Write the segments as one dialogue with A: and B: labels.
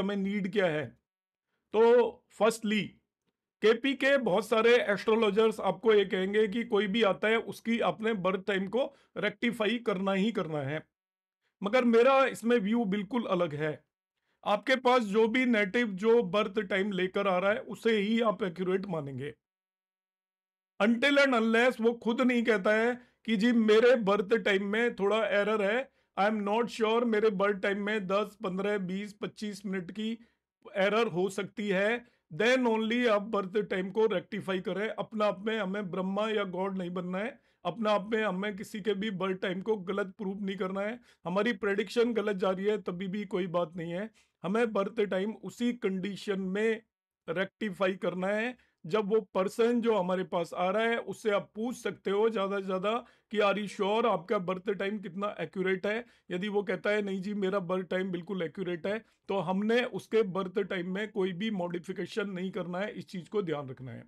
A: हमें नीड क्या है तो फर्स्टली केपी के बहुत सारे एस्ट्रोलॉजर्स आपको ये कहेंगे कि कोई भी आता है उसकी अपने बर्थ टाइम को रेक्टिफाई करना ही करना है मगर मेरा इसमें व्यू बिल्कुल अलग है आपके पास जो भी नेटिव जो बर्थ टाइम लेकर आ रहा है उसे ही आप एक्यूरेट मानेंगे अनटिल एंड अनलेस वो खुद नहीं कहता है कि जी मेरे बर्थ टाइम में थोड़ा एरर है आई एम नॉट श्योर मेरे बर्ड टाइम में 10 15 20 25 मिनट की एरर हो सकती है देन ओनली आप बर्थ टाइम को रेक्टिफाई करें अपना आप में हमें ब्रह्मा या गॉड नहीं बनना है अपना आप में हमें किसी के भी बर्थ टाइम को गलत प्रूव नहीं करना है हमारी प्रडिक्शन गलत जा रही है तभी भी कोई बात नहीं है हमें बर्थ टाइम उसी कंडीशन में रेक्टिफाई करना है जब वो पर्सन जो हमारे पास आ रहा है उससे आप पूछ सकते हो ज़्यादा से ज़्यादा कि आर यू श्योर आपका बर्थ टाइम कितना एक्यूरेट है यदि वो कहता है नहीं जी मेरा बर्थ टाइम बिल्कुल एक्यूरेट है तो हमने उसके बर्थ टाइम में कोई भी मॉडिफिकेशन नहीं करना है इस चीज़ को ध्यान रखना है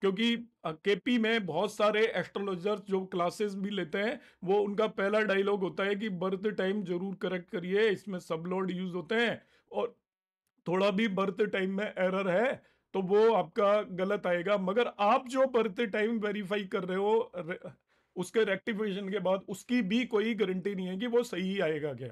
A: क्योंकि केपी में बहुत सारे एस्ट्रोलॉजर्स जो क्लासेस भी लेते हैं वो उनका पहला डायलॉग होता है कि बर्थ टाइम जरूर करेक्ट करिए इसमें सब लॉर्ड यूज होते हैं और थोड़ा भी बर्थ टाइम में एरर है तो वो आपका गलत आएगा मगर आप जो पढ़ते टाइम वेरीफाई कर रहे हो उसके रेक्टिफिकेशन के बाद उसकी भी कोई गारंटी नहीं है कि वो सही आएगा क्या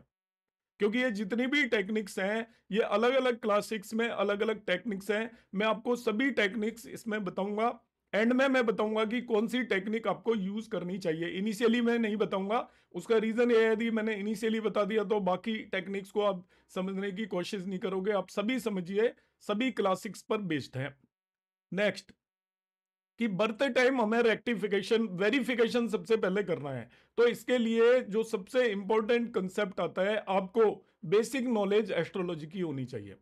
A: क्योंकि ये जितनी भी टेक्निक्स हैं ये अलग अलग क्लासिक्स में अलग अलग टेक्निक्स हैं मैं आपको सभी टेक्निक्स इसमें बताऊंगा एंड में मैं बताऊंगा कि कौन सी टेक्निक आपको यूज करनी चाहिए इनिशियली मैं नहीं बताऊंगा उसका रीजन ये है यदि मैंने इनिशियली बता दिया तो बाकी टेक्निक्स को आप समझने की कोशिश नहीं करोगे आप सभी समझिए सभी क्लासिक्स पर बेस्ड है नेक्स्ट कि बर्थ टाइम हमें रेक्टिफिकेशन वेरिफिकेशन सबसे पहले करना है तो इसके लिए जो सबसे इंपॉर्टेंट कंसेप्ट आता है आपको बेसिक नॉलेज एस्ट्रोलॉजी की होनी चाहिए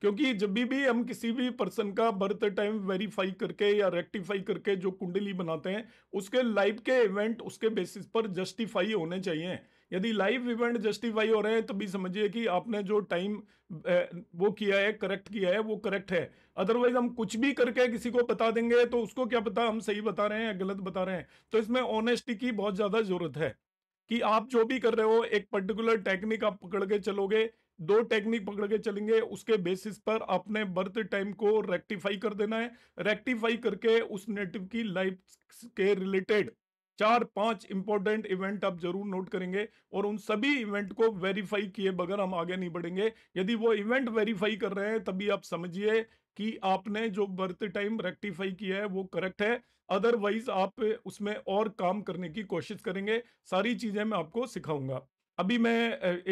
A: क्योंकि जब भी भी हम किसी भी पर्सन का बर्थ टाइम वेरीफाई करके या रेक्टिफाई करके जो कुंडली बनाते हैं उसके लाइफ के इवेंट उसके बेसिस पर जस्टिफाई होने चाहिए यदि लाइव इवेंट जस्टिफाई हो रहे हैं तो भी समझिए कि आपने जो टाइम वो किया है करेक्ट किया है वो करेक्ट है अदरवाइज हम कुछ भी करके किसी को बता देंगे तो उसको क्या पता हम सही बता रहे हैं या गलत बता रहे हैं तो इसमें ऑनेस्टी की बहुत ज़्यादा ज़रूरत है कि आप जो भी कर रहे हो एक पर्टिकुलर टेक्निक आप पकड़ के चलोगे दो टेक्निक पकड़ के चलेंगे उसके बेसिस पर आपने बर्थ टाइम को रेक्टिफाई कर देना है रेक्टिफाई करके उस नेटिव की लाइफ के रिलेटेड चार पांच इंपॉर्टेंट इवेंट आप जरूर नोट करेंगे और उन सभी इवेंट को वेरीफाई किए बगैर हम आगे नहीं बढ़ेंगे यदि वो इवेंट वेरीफाई कर रहे हैं तभी आप समझिए कि आपने जो बर्थ टाइम रेक्टिफाई किया है वो करेक्ट है अदरवाइज आप उसमें और काम करने की कोशिश करेंगे सारी चीजें मैं आपको सिखाऊंगा अभी मैं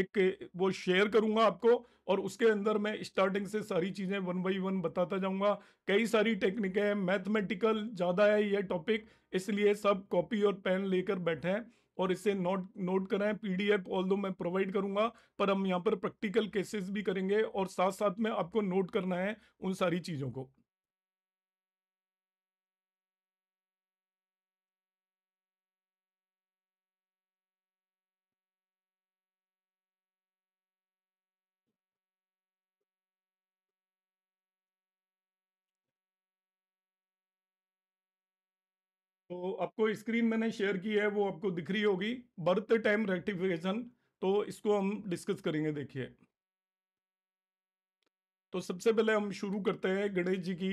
A: एक वो शेयर करूंगा आपको और उसके अंदर मैं स्टार्टिंग से सारी चीज़ें वन बाई वन बताता जाऊंगा कई सारी टेक्निक है मैथमेटिकल ज़्यादा है ये टॉपिक इसलिए सब कॉपी और पेन लेकर बैठे हैं और इसे नोट नोट कराएं पीडीएफ ऑल दो मैं प्रोवाइड करूंगा पर हम यहाँ पर प्रैक्टिकल केसेस भी करेंगे और साथ साथ में आपको नोट करना है उन सारी चीज़ों को तो आपको स्क्रीन मैंने शेयर की है वो आपको दिख रही होगी बर्थ टाइम रेक्टिफिकेशन तो इसको हम डिस्कस करेंगे देखिए तो सबसे पहले हम शुरू करते हैं गणेश जी की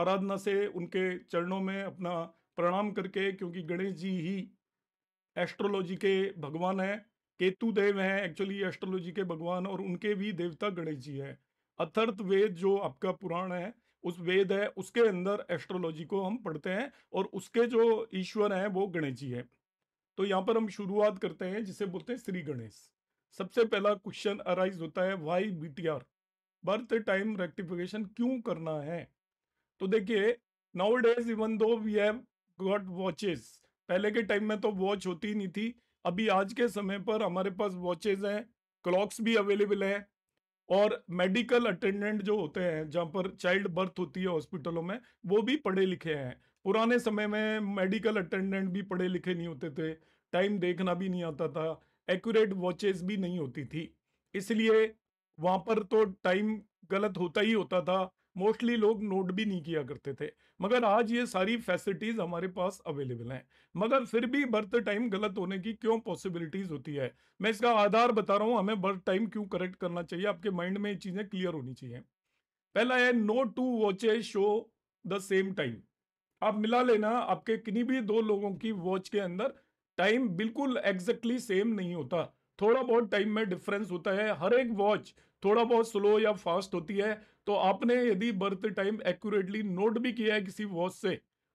A: आराधना से उनके चरणों में अपना प्रणाम करके क्योंकि गणेश जी ही एस्ट्रोलॉजी के भगवान है केतु देव हैं एक्चुअली एस्ट्रोलॉजी के भगवान और उनके भी देवता गणेश जी है अथर्थ वेद जो आपका पुराण है उस वेद है उसके अंदर एस्ट्रोलॉजी को हम पढ़ते हैं और उसके जो ईश्वर हैं वो गणेश जी है तो यहाँ पर हम शुरुआत करते हैं जिसे बोलते हैं श्री गणेश सबसे पहला क्वेश्चन अराइज होता है why be birth time rectification क्यों करना है तो देखिए nowadays even though we have got watches पहले के टाइम में तो वॉच होती नहीं थी अभी आज के समय पर हमारे पास वॉचेज हैं क्लॉक्स भी अवेलेबल हैं और मेडिकल अटेंडेंट जो होते हैं जहाँ पर चाइल्ड बर्थ होती है हॉस्पिटलों में वो भी पढ़े लिखे हैं पुराने समय में मेडिकल अटेंडेंट भी पढ़े लिखे नहीं होते थे टाइम देखना भी नहीं आता था एक्यूरेट वॉचेस भी नहीं होती थी इसलिए वहाँ पर तो टाइम गलत होता ही होता था मोस्टली लोग नोट भी नहीं किया करते थे मगर आज ये सारी फैसिलिटीज हमारे पास अवेलेबल हैं मगर फिर भी बर्थ टाइम गलत होने की क्यों पॉसिबिलिटीज होती है मैं इसका आधार बता रहा हूँ हमें बर्थ टाइम क्यों करेक्ट करना चाहिए आपके माइंड में ये चीज़ें क्लियर होनी चाहिए पहला है no two watches show the same time आप मिला लेना आपके किन्नी भी दो लोगों की वॉच के अंदर टाइम बिल्कुल एग्जैक्टली सेम नहीं होता थोड़ा बहुत टाइम में डिफरेंस होता है हर एक वॉच थोड़ा बहुत स्लो या फास्ट होती है तो आपने यदि बर्थ टाइम एक्यूरेटली नोट भी किया है किसी वॉच से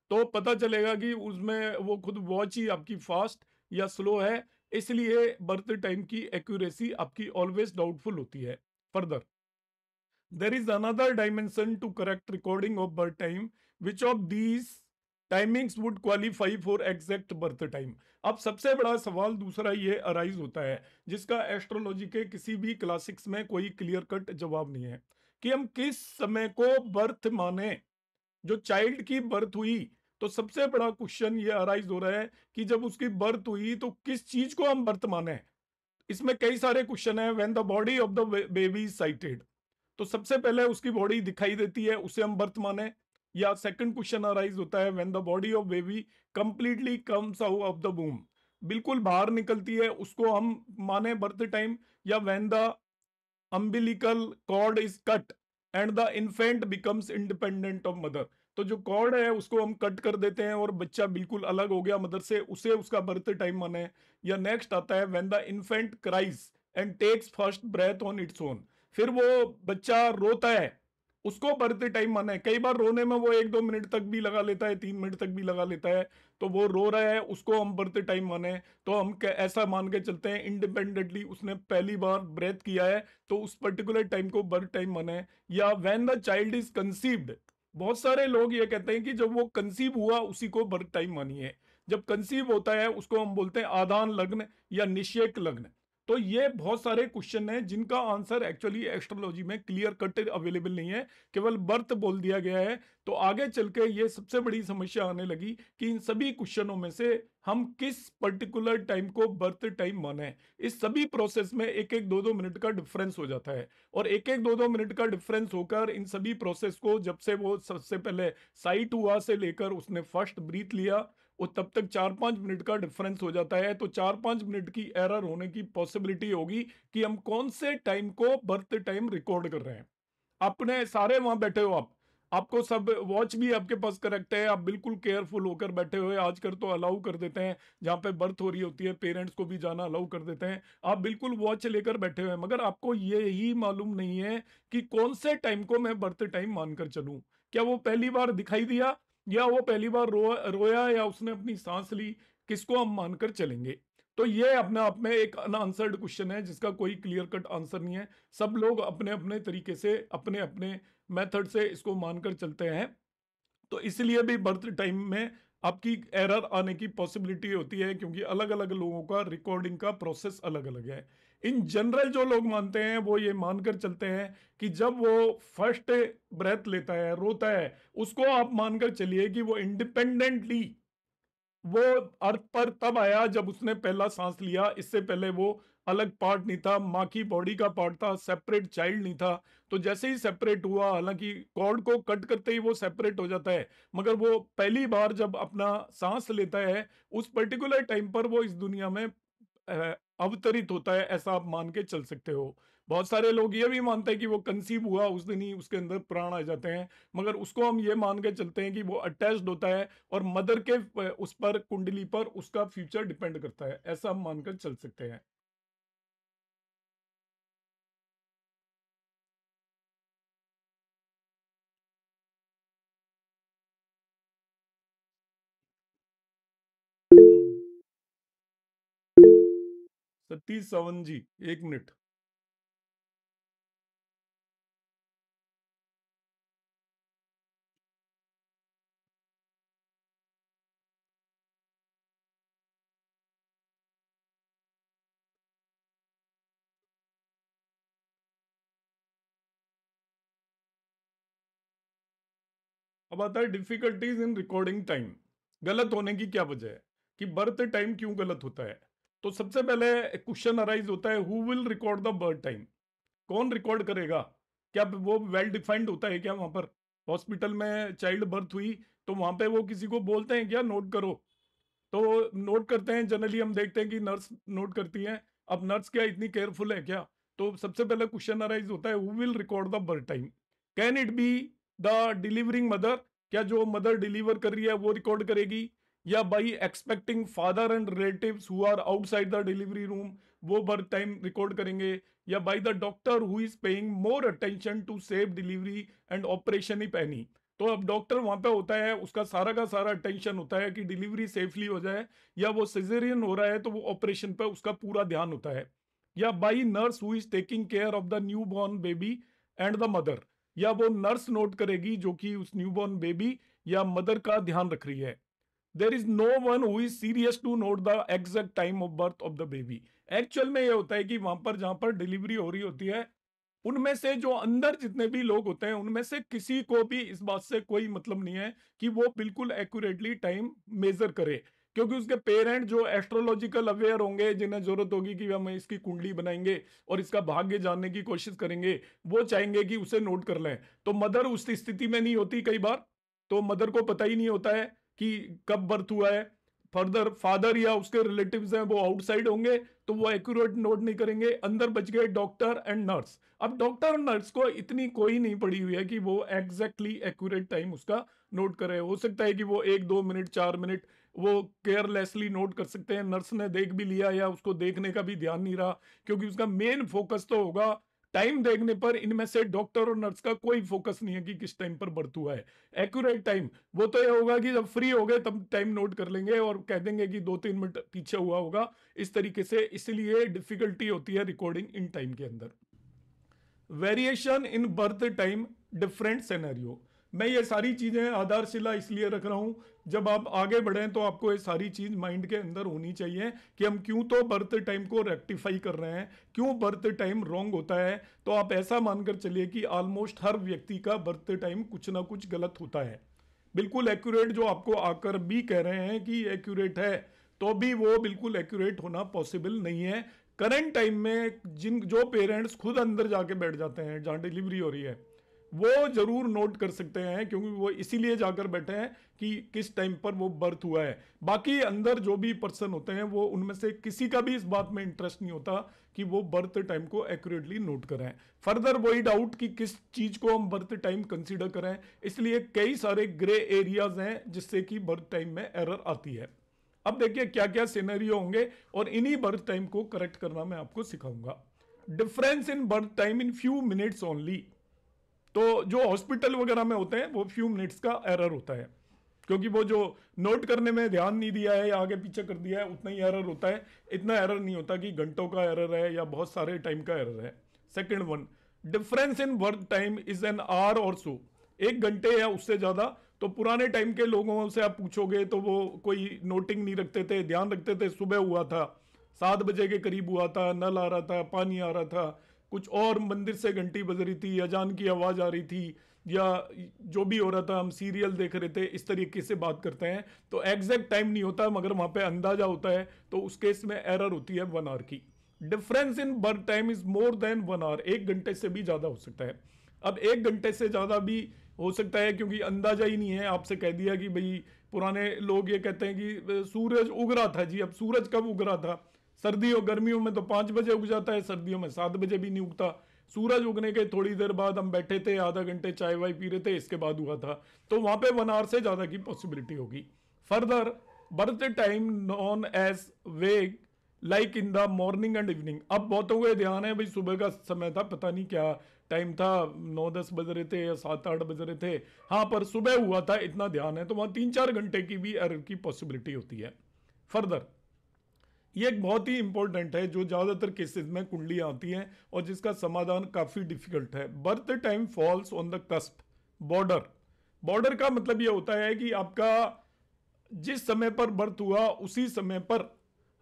A: तो पता चलेगा कि उसमें वो खुद वॉच ही आपकी फास्ट या स्लो है इसलिए बर्थ टाइम की एक्यूरेसी आपकी ऑलवेज डाउटफुल होती है further there is another dimension to correct recording of birth time which of these timings would qualify for exact birth time अब सबसे बड़ा सवाल दूसरा ये अराइज होता है जिसका एस्ट्रोलॉजी के किसी भी क्लासिक्स में कोई क्लियर कट जवाब नहीं है कि हम किस समय को बर्थ माने जो चाइल्ड की बर्थ हुई तो सबसे बड़ा क्वेश्चन ये अराइज हो रहा है कि जब उसकी बर्थ हुई तो किस चीज को हम बर्थ माने इसमें कई सारे क्वेश्चन है when the body of the baby sighted तो सबसे पहले उसकी बॉडी दिखाई देती है उसे हम बर्थ माने या सेकंड क्वेश्चन अराइज होता है when the body of baby completely comes out of the बूम बिल्कुल बाहर निकलती है उसको हम माने बर्थ टाइम या when the umbilical cord is cut and the infant becomes independent of mother तो जो कॉर्ड है उसको हम कट कर देते हैं और बच्चा बिल्कुल अलग हो गया मदर से उसे उसका बर्थ टाइम माने या नेक्स्ट आता है when the infant cries and takes first breath on its own फिर वो बच्चा रोता है उसको भरते टाइम माना है कई बार रोने में वो एक दो मिनट तक भी लगा लेता है तीन मिनट तक भी लगा लेता है तो वो रो रहा है उसको हम भरते टाइम माने तो हम ऐसा मान के चलते हैं इंडिपेंडेंटली उसने पहली बार ब्रेथ किया है तो उस पर्टिकुलर टाइम को बर्थ टाइम माने या when the child is conceived बहुत सारे लोग ये कहते हैं कि जब वो कंसीव हुआ उसी को बर्थ टाइम मानिए जब कंसीव होता है उसको हम बोलते हैं आधान लग्न या निषेक लग्न तो ये बहुत सारे क्वेश्चन हैं जिनका आंसर एक्चुअली एस्ट्रोलॉजी में क्लियर कट अवेलेबल नहीं है केवल बर्थ बोल दिया गया है तो आगे चल के ये सबसे बड़ी समस्या आने लगी कि इन सभी क्वेश्चनों में से हम किस पर्टिकुलर टाइम को बर्थ टाइम माने इस सभी प्रोसेस में एक एक दो दो मिनट का डिफरेंस हो जाता है और एक एक दो दो मिनट का डिफरेंस होकर इन सभी प्रोसेस को जब से वो सबसे पहले साइट हुआ से लेकर उसने फर्स्ट ब्रीथ लिया और तब तक चार पाँच मिनट का डिफरेंस हो जाता है तो चार पाँच मिनट की एरर होने की पॉसिबिलिटी होगी कि हम कौन से टाइम को बर्थ टाइम रिकॉर्ड कर रहे हैं अपने सारे वहां बैठे हो आप आपको सब वॉच भी आपके पास करेक्ट है आप बिल्कुल केयरफुल होकर बैठे हुए आजकल तो अलाउ कर देते हैं जहाँ पे बर्थ हो रही होती है पेरेंट्स को भी जाना अलाउ कर देते हैं आप बिल्कुल वॉच लेकर बैठे हुए हैं मगर आपको ये ही मालूम नहीं है कि कौन से टाइम को मैं बर्थ टाइम मानकर चलूँ क्या वो पहली बार दिखाई दिया या वो पहली बार रो रोया या उसने अपनी सांस ली किसको हम मानकर चलेंगे तो ये अपने आप में एक अनआंसर्ड क्वेश्चन है जिसका कोई क्लियर कट आंसर नहीं है सब लोग अपने अपने तरीके से अपने अपने मेथड से इसको मानकर चलते हैं तो इसलिए भी बर्थ टाइम में आपकी एरर आने की पॉसिबिलिटी होती है क्योंकि अलग अलग लोगों का रिकॉर्डिंग का प्रोसेस अलग अलग है इन जनरल जो लोग मानते हैं वो ये मानकर चलते हैं कि जब वो फर्स्ट ब्रेथ लेता है रोता है उसको आप मानकर चलिए कि वो इंडिपेंडेंटली वो अर्थ पर तब आया जब उसने पहला सांस लिया इससे पहले वो अलग पार्ट नहीं था माँ की बॉडी का पार्ट था सेपरेट चाइल्ड नहीं था तो जैसे ही सेपरेट हुआ हालांकि कॉर्ड को कट करते ही वो सेपरेट हो जाता है मगर वो पहली बार जब अपना सांस लेता है उस पर्टिकुलर टाइम पर वो इस दुनिया में अवतरित होता है ऐसा आप मान के चल सकते हो बहुत सारे लोग ये भी मानते हैं कि वो कंसीव हुआ उस दिन ही उसके अंदर प्राण आ जाते हैं मगर उसको हम ये मान के चलते हैं कि वो अटैच्ड होता है और मदर के उस पर कुंडली पर उसका फ्यूचर डिपेंड करता है ऐसा हम मानकर चल सकते हैं शक्ति सवन जी एक मिनट अब आता है डिफिकल्टीज इन रिकॉर्डिंग टाइम गलत होने की क्या वजह है कि बर्थ टाइम क्यों गलत होता है तो सबसे पहले क्वेश्चन अराइज होता है who will record the birth time कौन रिकॉर्ड करेगा क्या वो वेल डिफाइंड होता है क्या वहां पर हॉस्पिटल में चाइल्ड बर्थ हुई तो वहां पे वो किसी को बोलते हैं क्या नोट करो तो नोट करते हैं जनरली हम देखते हैं कि नर्स नोट करती है अब नर्स क्या इतनी केयरफुल है क्या तो सबसे पहले क्वेश्चन अराइज होता है who will record the birth time can it be the delivering mother क्या जो मदर डिलीवर कर रही है वो रिकॉर्ड करेगी या by expecting father and relative who are outside the delivery room वो बर्थ टाइम रिकॉर्ड करेंगे या by the doctor who is paying more attention to save delivery and operation ही पैनी तो अब डॉक्टर वहां पे होता है उसका सारा का सारा अटेंशन होता है कि डिलीवरी सेफली हो जाए या वो सिजेरियन हो रहा है तो वो ऑपरेशन पे उसका पूरा ध्यान होता है या by nurse who is taking care of the new born baby and the mother या वो नर्स नोट करेगी जो कि उस न्यू बॉर्न बेबी या मदर का ध्यान रख रही है there is no one who is serious to note the exact time of birth of the baby actual में ये होता है कि वहां पर जहां पर डिलीवरी हो रही होती है उनमें से जो अंदर जितने भी लोग होते हैं उनमें से किसी को भी इस बात से कोई मतलब नहीं है कि वो बिल्कुल एक्यूरेटली टाइम मेजर करे क्योंकि उसके पेरेंट जो एस्ट्रोलॉजिकल अवेयर होंगे जिन्हें जरूरत होगी कि हम इसकी कुंडली बनाएंगे और इसका भाग्य जानने की कोशिश करेंगे वो चाहेंगे कि उसे नोट कर लें तो मदर उस स्थिति में नहीं होती कई बार तो मदर को पता ही नहीं होता है कि कब बर्थ हुआ है फर्दर फादर या उसके रिलेटिव्स हैं वो आउटसाइड होंगे तो वो एक्यूरेट नोट नहीं करेंगे अंदर बच गए डॉक्टर एंड नर्स अब डॉक्टर और नर्स को इतनी कोई नहीं पड़ी हुई है कि वो एग्जैक्टली एक्यूरेट टाइम उसका नोट करे हो सकता है कि वो एक दो मिनट चार मिनट वो केयरलेसली नोट कर सकते हैं नर्स ने देख भी लिया या उसको देखने का भी ध्यान नहीं रहा क्योंकि उसका मेन फोकस तो होगा टाइम देखने पर इनमें से डॉक्टर और नर्स का कोई फोकस नहीं है कि किस टाइम पर बर्थ हुआ है एक्यूरेट टाइम वो तो ये होगा कि जब फ्री हो गए तब टाइम नोट कर लेंगे और कह देंगे कि दो तीन मिनट पीछे हुआ होगा इस तरीके से इसलिए डिफिकल्टी होती है रिकॉर्डिंग इन टाइम के अंदर variation in birth time different scenario मैं ये सारी चीज़ें आधारशिला इसलिए रख रहा हूँ जब आप आगे बढ़ें तो आपको ये सारी चीज़ माइंड के अंदर होनी चाहिए कि हम क्यों तो बर्थ टाइम को रेक्टिफाई कर रहे हैं क्यों बर्थ टाइम रॉन्ग होता है तो आप ऐसा मानकर चलिए कि ऑलमोस्ट हर व्यक्ति का बर्थ टाइम कुछ ना कुछ गलत होता है बिल्कुल एक्यूरेट जो आपको आकर भी कह रहे हैं कि एक्यूरेट है तो भी वो बिल्कुल एक्यूरेट होना पॉसिबल नहीं है करंट टाइम में जिन जो पेरेंट्स खुद अंदर जाके बैठ जाते हैं जहाँ डिलीवरी हो रही है वो जरूर नोट कर सकते हैं क्योंकि वो इसीलिए जाकर बैठे हैं कि किस टाइम पर वो बर्थ हुआ है बाकी अंदर जो भी पर्सन होते हैं वो उनमें से किसी का भी इस बात में इंटरेस्ट नहीं होता कि वो बर्थ टाइम को एक्यूरेटली नोट करें फर्दर वही डाउट कि किस चीज़ को हम बर्थ टाइम कंसिडर करें इसलिए कई सारे ग्रे एरियाज हैं जिससे कि बर्थ टाइम में एरर आती है अब देखिए क्या क्या सीनरियो होंगे और इन्हीं बर्थ टाइम को करेक्ट करना मैं आपको सिखाऊंगा difference in birth time in few minutes only तो जो हॉस्पिटल वगैरह में होते हैं वो फ्यू मिनट्स का एरर होता है क्योंकि वो जो नोट करने में ध्यान नहीं दिया है या आगे पीछे कर दिया है उतना ही एरर होता है इतना एरर नहीं होता कि घंटों का एरर है या बहुत सारे टाइम का एरर है second one difference in work time is an hour or so एक घंटे या उससे ज़्यादा तो पुराने टाइम के लोगों से आप पूछोगे तो वो कोई नोटिंग नहीं रखते थे ध्यान रखते थे सुबह हुआ था सात बजे के करीब हुआ था नल आ रहा था पानी आ रहा था कुछ और मंदिर से घंटी बज रही थी अजान की आवाज़ आ रही थी या जो भी हो रहा था हम सीरियल देख रहे थे इस तरीके से बात करते हैं तो एग्जैक्ट टाइम नहीं होता मगर वहाँ पे अंदाजा होता है तो उस केस में एरर होती है वन आवर की difference in birth time is more than one hour एक घंटे से भी ज़्यादा हो सकता है अब एक घंटे से ज़्यादा भी हो सकता है क्योंकि अंदाजा ही नहीं है आपसे कह दिया कि भाई पुराने लोग ये कहते हैं कि सूरज उग रहा था जी अब सूरज कब उग रहा था सर्दी और गर्मियों में तो पाँच बजे उग जाता है सर्दियों में सात बजे भी नहीं उगता सूरज उगने के थोड़ी देर बाद हम बैठे थे आधा घंटे चाय वाय पी रहे थे इसके बाद हुआ था तो वहाँ पे वन आवर से ज़्यादा की पॉसिबिलिटी होगी further birth time known as vague like in the morning and evening अब बहुतों को ध्यान है भाई सुबह का समय था पता नहीं क्या टाइम था नौ दस बज रहे थे या सात आठ बज रहे थे हाँ पर सुबह हुआ था इतना ध्यान है तो वहाँ तीन चार घंटे की भी एरर की पॉसिबिलिटी होती है फर्दर ये एक बहुत ही इंपॉर्टेंट है जो ज़्यादातर केसेस में कुंडलियाँ आती हैं और जिसका समाधान काफ़ी डिफिकल्ट है birth time falls on the cusp border border का मतलब ये होता है कि आपका जिस समय पर बर्थ हुआ उसी समय पर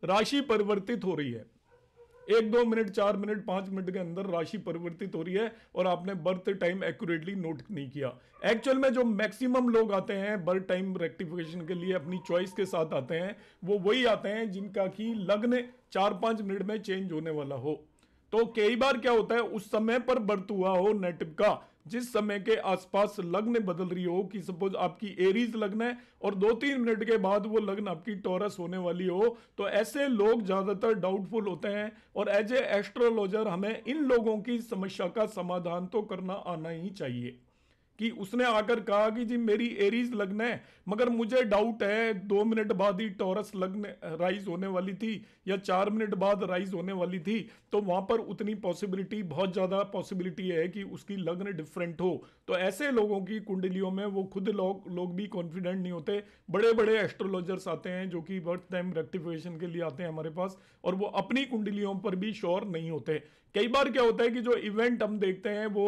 A: राशि परिवर्तित हो रही है एक दो मिनट चार मिनट पांच मिनट के अंदर राशि परिवर्तित हो रही है और आपने बर्थ टाइम एक्यूरेटली नोट नहीं किया एक्चुअल में जो मैक्सिमम लोग आते हैं बर्थ टाइम रेक्टिफिकेशन के लिए अपनी चॉइस के साथ आते हैं वो वही आते हैं जिनका कि लग्न चार पांच मिनट में चेंज होने वाला हो तो कई बार क्या होता है उस समय पर बर्थ हुआ हो नेटिव का जिस समय के आसपास लग्न बदल रही हो कि सपोज आपकी एरीज लग्न है और दो तीन मिनट के बाद वो लग्न आपकी टोरस होने वाली हो तो ऐसे लोग ज़्यादातर डाउटफुल होते हैं और एज ए एस्ट्रोलॉजर हमें इन लोगों की समस्या का समाधान तो करना आना ही चाहिए कि उसने आकर कहा कि जी मेरी एरीज लगना है मगर मुझे डाउट है दो मिनट बाद ही टॉरस लगने राइज होने वाली थी या चार मिनट बाद राइज होने वाली थी तो वहां पर उतनी पॉसिबिलिटी बहुत ज़्यादा पॉसिबिलिटी है कि उसकी लग्न डिफरेंट हो तो ऐसे लोगों की कुंडलियों में वो खुद लोग लोग भी कॉन्फिडेंट नहीं होते बड़े बड़े एस्ट्रोलॉजर्स आते हैं जो कि बर्थ टाइम रेक्टिफिकेशन के लिए आते हैं हमारे पास और वो अपनी कुंडलियों पर भी श्योर नहीं होते कई बार क्या होता है कि जो इवेंट हम देखते हैं वो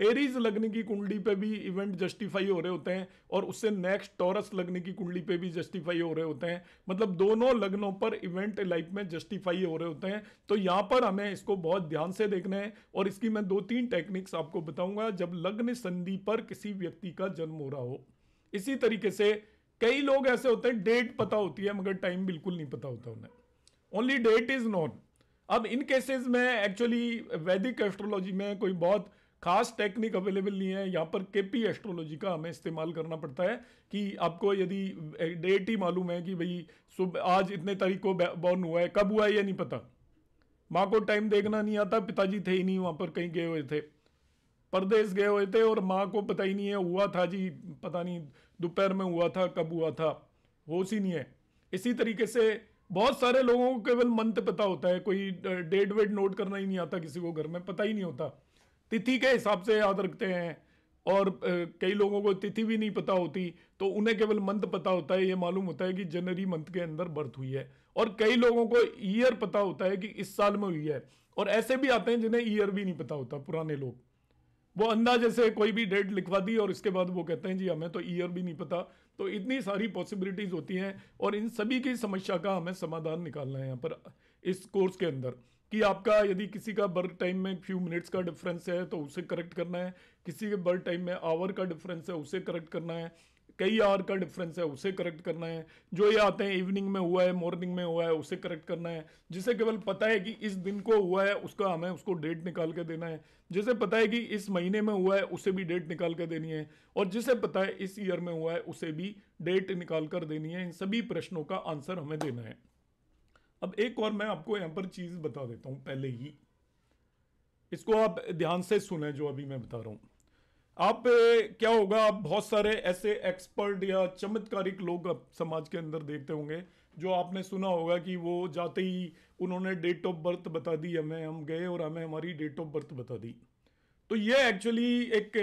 A: एरीज लगने की कुंडली पे भी इवेंट जस्टिफाई हो रहे होते हैं और उससे नेक्स्ट टॉरस लगने की कुंडली पे भी जस्टिफाई हो रहे होते हैं मतलब दोनों लग्नों पर इवेंट लाइफ में जस्टिफाई हो रहे होते हैं तो यहाँ पर हमें इसको बहुत ध्यान से देखना है और इसकी मैं दो तीन टेक्निक्स आपको बताऊंगा जब लग्न संधि पर किसी व्यक्ति का जन्म हो रहा हो इसी तरीके से कई लोग ऐसे होते हैं डेट पता होती है मगर टाइम बिल्कुल नहीं पता होता उन्हें ओनली डेट इज नॉन अब इन केसेस में एक्चुअली वैदिक एस्ट्रोलॉजी में कोई बहुत खास टेक्निक अवेलेबल नहीं है यहाँ पर के पी एस्ट्रोलॉजी का हमें इस्तेमाल करना पड़ता है कि आपको यदि डेट ही मालूम है कि भाई सुबह आज इतने तारीख को बॉर्न हुआ है कब हुआ है ये नहीं पता माँ को टाइम देखना नहीं आता पिताजी थे ही नहीं वहाँ पर कहीं गए हुए थे परदेश गए हुए थे और माँ को पता ही नहीं है हुआ था जी पता नहीं दोपहर में हुआ था कब हुआ था होश ही नहीं है इसी तरीके से बहुत सारे लोगों को केवल मंथ पता होता है कोई डेट वेट नोट करना ही नहीं आता किसी को घर में पता ही नहीं होता तिथि के हिसाब से याद रखते हैं और कई लोगों को तिथि भी नहीं पता होती तो उन्हें केवल मंथ पता होता है ये मालूम होता है कि जनवरी मंथ के अंदर बर्थ हुई है और कई लोगों को ईयर पता होता है कि इस साल में हुई है और ऐसे भी आते हैं जिन्हें ईयर भी नहीं पता होता पुराने लोग वो अंदाजे से कोई भी डेट लिखवा दी और इसके बाद वो कहते हैं जी हमें तो ईयर भी नहीं पता तो इतनी सारी पॉसिबिलिटीज़ होती हैं और इन सभी की समस्या का हमें समाधान निकालना है यहाँ पर इस कोर्स के अंदर कि आपका यदि किसी का बर्थ टाइम में फ्यू मिनट्स का डिफरेंस है तो उसे करेक्ट करना है किसी के बर्थ टाइम में आवर का डिफरेंस है उसे करेक्ट करना है कई आवर का डिफरेंस है उसे करेक्ट करना है जो ये आते हैं इवनिंग में हुआ है मॉर्निंग में हुआ है उसे करेक्ट करना है जिसे केवल पता है कि इस दिन को हुआ है उसका हमें उसको डेट निकाल के देना है जिसे पता है कि इस महीने में हुआ है उसे भी डेट निकाल कर देनी है और जिसे पता है इस ईयर में हुआ है उसे भी डेट निकाल कर देनी है इन सभी प्रश्नों का आंसर हमें देना है अब एक और मैं आपको यहां पर चीज़ बता देता हूं पहले ही इसको आप ध्यान से सुने जो अभी मैं बता रहा हूं आप क्या होगा आप बहुत सारे ऐसे एक्सपर्ट या चमत्कारिक लोग आप समाज के अंदर देखते होंगे जो आपने सुना होगा कि वो जाते ही उन्होंने डेट ऑफ बर्थ बता दी हमें हम गए और हमें हमारी डेट ऑफ बर्थ बता दी तो ये एक्चुअली एक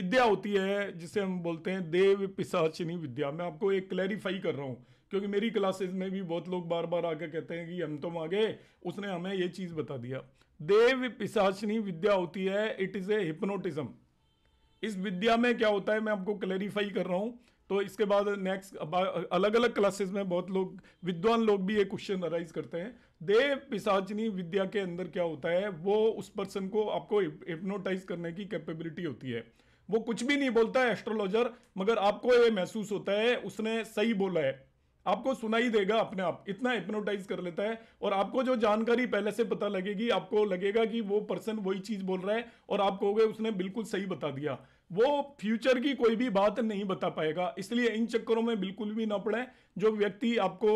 A: विद्या होती है जिसे हम बोलते हैं देव पिशाचिनी विद्या मैं आपको एक क्लैरिफाई कर रहा हूँ क्योंकि मेरी क्लासेस में भी बहुत लोग बार बार आकर कहते हैं कि हम तो मांगे उसने हमें ये चीज़ बता दिया देव पिशाचनी विद्या होती है इट इज़ ए हिप्नोटिज्म इस विद्या में क्या होता है मैं आपको क्लैरिफाई कर रहा हूँ तो इसके बाद नेक्स्ट अलग अलग क्लासेस में बहुत लोग विद्वान लोग भी ये क्वेश्चन अराइज करते हैं देव पिशाचनी विद्या के अंदर क्या होता है वो उस पर्सन को आपको हिप्नोटाइज करने की कैपेबिलिटी होती है वो कुछ भी नहीं बोलता है एस्ट्रोलॉजर मगर आपको ये महसूस होता है उसने सही बोला है आपको सुनाई देगा अपने आप इतना हिप्नोटाइज कर लेता है और आपको जो जानकारी पहले से पता लगेगी आपको लगेगा कि वो पर्सन वही चीज बोल रहा है और आप कहोगे उसने बिल्कुल सही बता दिया वो फ्यूचर की कोई भी बात नहीं बता पाएगा इसलिए इन चक्करों में बिल्कुल भी ना पड़े जो व्यक्ति आपको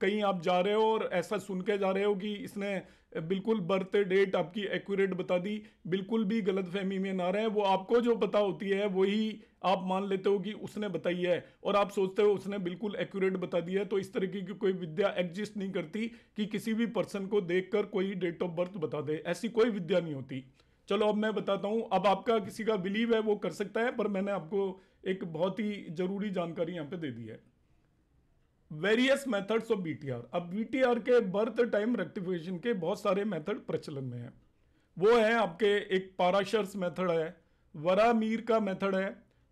A: कहीं आप जा रहे हो और ऐसा सुन के जा रहे हो कि इसने बिल्कुल बर्थ डेट आपकी एक्यूरेट बता दी बिल्कुल भी गलत फहमी में ना रहे वो आपको जो पता होती है वही आप मान लेते हो कि उसने बताई है और आप सोचते हो उसने बिल्कुल एक्यूरेट बता दिया है तो इस तरीके की कोई विद्या एग्जिस्ट नहीं करती कि किसी भी पर्सन को कर कोई डेट ऑफ बर्थ बता दे ऐसी कोई विद्या नहीं होती चलो अब मैं बताता हूँ अब आपका किसी का बिलीव है वो कर सकता है पर मैंने आपको एक बहुत ही ज़रूरी जानकारी यहाँ पे दे दी है वेरियस मेथड्स ऑफ बीटीआर अब बीटीआर के बर्थ टाइम रेक्टिफिकेशन के बहुत सारे मेथड प्रचलन में हैं वो है आपके एक पाराशर्स मेथड है वरामीर का मेथड है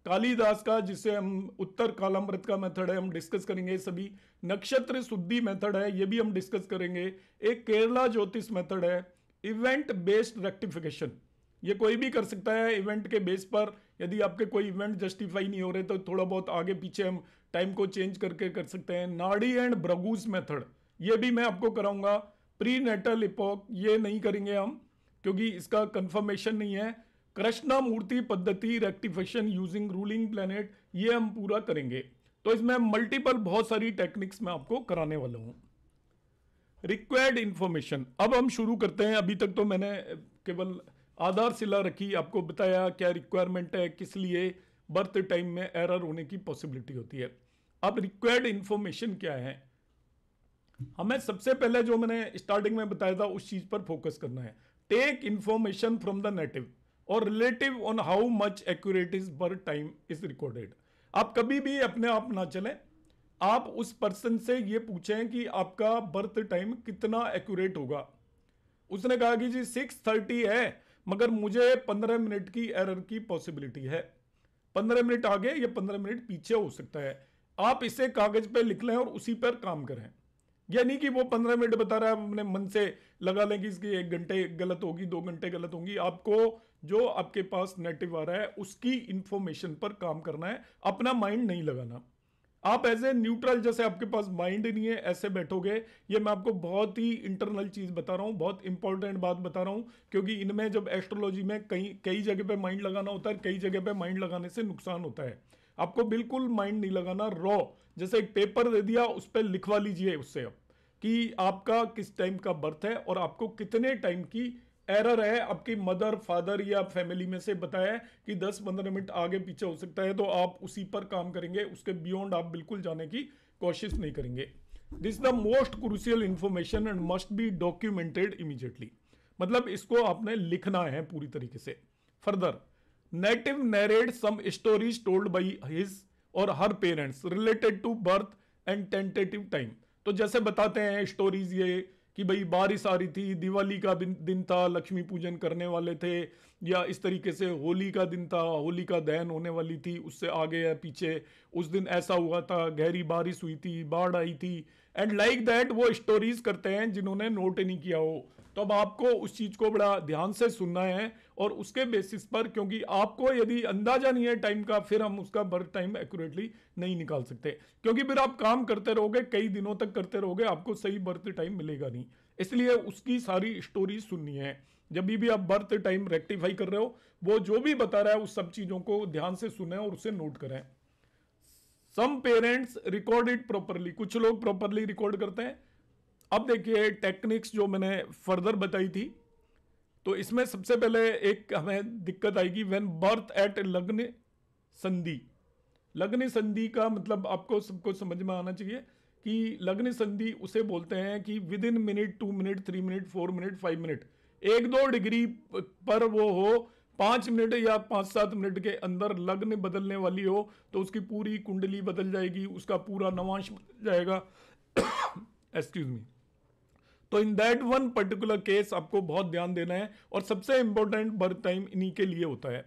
A: कालीदास का जिसे हम उत्तर कालामृत का मेथड है हम डिस्कस करेंगे सभी नक्षत्र शुद्धि मेथड है ये भी हम डिस्कस करेंगे एक केरला ज्योतिष मेथड है इवेंट बेस्ड रेक्टिफिकेशन ये कोई भी कर सकता है इवेंट के बेस पर यदि आपके कोई इवेंट जस्टिफाई नहीं हो रहे तो थोड़ा बहुत आगे पीछे हम टाइम को चेंज करके कर सकते हैं नाड़ी एंड ब्रगूस मेथड ये भी मैं आपको कराऊंगा प्री नेटल इपोक ये नहीं करेंगे हम क्योंकि इसका कंफर्मेशन नहीं है कृष्णा मूर्ति पद्धति रेक्टिफिकेशन यूजिंग रूलिंग प्लेनेट ये हम पूरा करेंगे तो इसमें मल्टीपल बहुत सारी टेक्निक्स मैं आपको कराने वाला हूँ रिक्वायर्ड इंफॉर्मेशन अब हम शुरू करते हैं अभी तक तो मैंने केवल आधारशिला रखी आपको बताया क्या रिक्वायरमेंट है किस लिए बर्थ टाइम में एरर होने की पॉसिबिलिटी होती है अब रिक्वायर्ड इंफॉर्मेशन क्या है हमें सबसे पहले जो मैंने स्टार्टिंग में बताया था उस चीज़ पर फोकस करना है take information from the native और relative on how much accurate is birth time is recorded आप कभी भी अपने आप ना चलें आप उस पर्सन से ये पूछें कि आपका बर्थ टाइम कितना एक्यूरेट होगा उसने कहा कि जी सिक्स थर्टी है मगर मुझे पंद्रह मिनट की एरर की पॉसिबिलिटी है पंद्रह मिनट आगे या पंद्रह मिनट पीछे हो सकता है आप इसे कागज पे लिख लें और उसी पर काम करें यानी कि वो पंद्रह मिनट बता रहा है अपने मन से लगा लें कि इसकी एक घंटे गलत होगी दो घंटे गलत होंगी आपको जो आपके पास नेटिव आ रहा है उसकी इंफॉर्मेशन पर काम करना है अपना माइंड नहीं लगाना आप ऐसे न्यूट्रल जैसे आपके पास माइंड नहीं है ऐसे बैठोगे ये मैं आपको बहुत ही इंटरनल चीज़ बता रहा हूँ बहुत इंपॉर्टेंट बात बता रहा हूँ क्योंकि इनमें जब एस्ट्रोलॉजी में कई कई जगह पे माइंड लगाना होता है कई जगह पे माइंड लगाने से नुकसान होता है आपको बिल्कुल माइंड नहीं लगाना रॉ जैसे एक पेपर दे दिया उस पर लिखवा लीजिए उससे आप कि आपका किस टाइम का बर्थ है और आपको कितने टाइम की एरर है आपकी मदर फादर या फैमिली में से बताया कि 10-15 मिनट आगे पीछे हो सकता है तो आप उसी पर काम करेंगे उसके बियॉन्ड आप बिल्कुल जाने की कोशिश नहीं करेंगे this the most crucial information and must be documented immediately मतलब इसको आपने लिखना है पूरी तरीके से further native narrate some stories told by his or her parents related to birth and tentative time तो जैसे बताते हैं स्टोरीज ये कि भाई बारिश आ रही थी दिवाली का दिन था लक्ष्मी पूजन करने वाले थे या इस तरीके से होली का दिन था होली का दहन होने वाली थी उससे आगे या पीछे उस दिन ऐसा हुआ था गहरी बारिश हुई थी बाढ़ आई थी एंड लाइक दैट वो स्टोरीज करते हैं जिन्होंने नोट नहीं किया हो तो अब आपको उस चीज़ को बड़ा ध्यान से सुनना है और उसके बेसिस पर क्योंकि आपको यदि अंदाजा नहीं है टाइम का फिर हम उसका बर्थ टाइम एक्यूरेटली नहीं निकाल सकते क्योंकि फिर आप काम करते रहोगे कई दिनों तक करते रहोगे आपको सही बर्थ टाइम मिलेगा नहीं इसलिए उसकी सारी स्टोरी सुननी है जब भी आप बर्थ टाइम रेक्टिफाई कर रहे हो वो जो भी बता रहा है उस सब चीज़ों को ध्यान से सुने और उसे नोट करें some parents record it properly कुछ लोग प्रॉपरली रिकॉर्ड करते हैं अब देखिए टेक्निक्स जो मैंने फर्दर बताई थी तो इसमें सबसे पहले एक हमें दिक्कत आएगी वेन बर्थ एट लग्न संधि लग्न संधि का मतलब आपको सबको समझ में आना चाहिए कि लग्न संधि उसे बोलते हैं कि within minute two minute three minute four minute five minute एक दो डिग्री पर वो हो पाँच मिनट या पाँच सात मिनट के अंदर लग्न बदलने वाली हो तो उसकी पूरी कुंडली बदल जाएगी उसका पूरा नवांश बदल जाएगा एक्सक्यूज मी तो in that one particular case आपको बहुत ध्यान देना है और सबसे इंपॉर्टेंट बर्थ टाइम इन्हीं के लिए होता है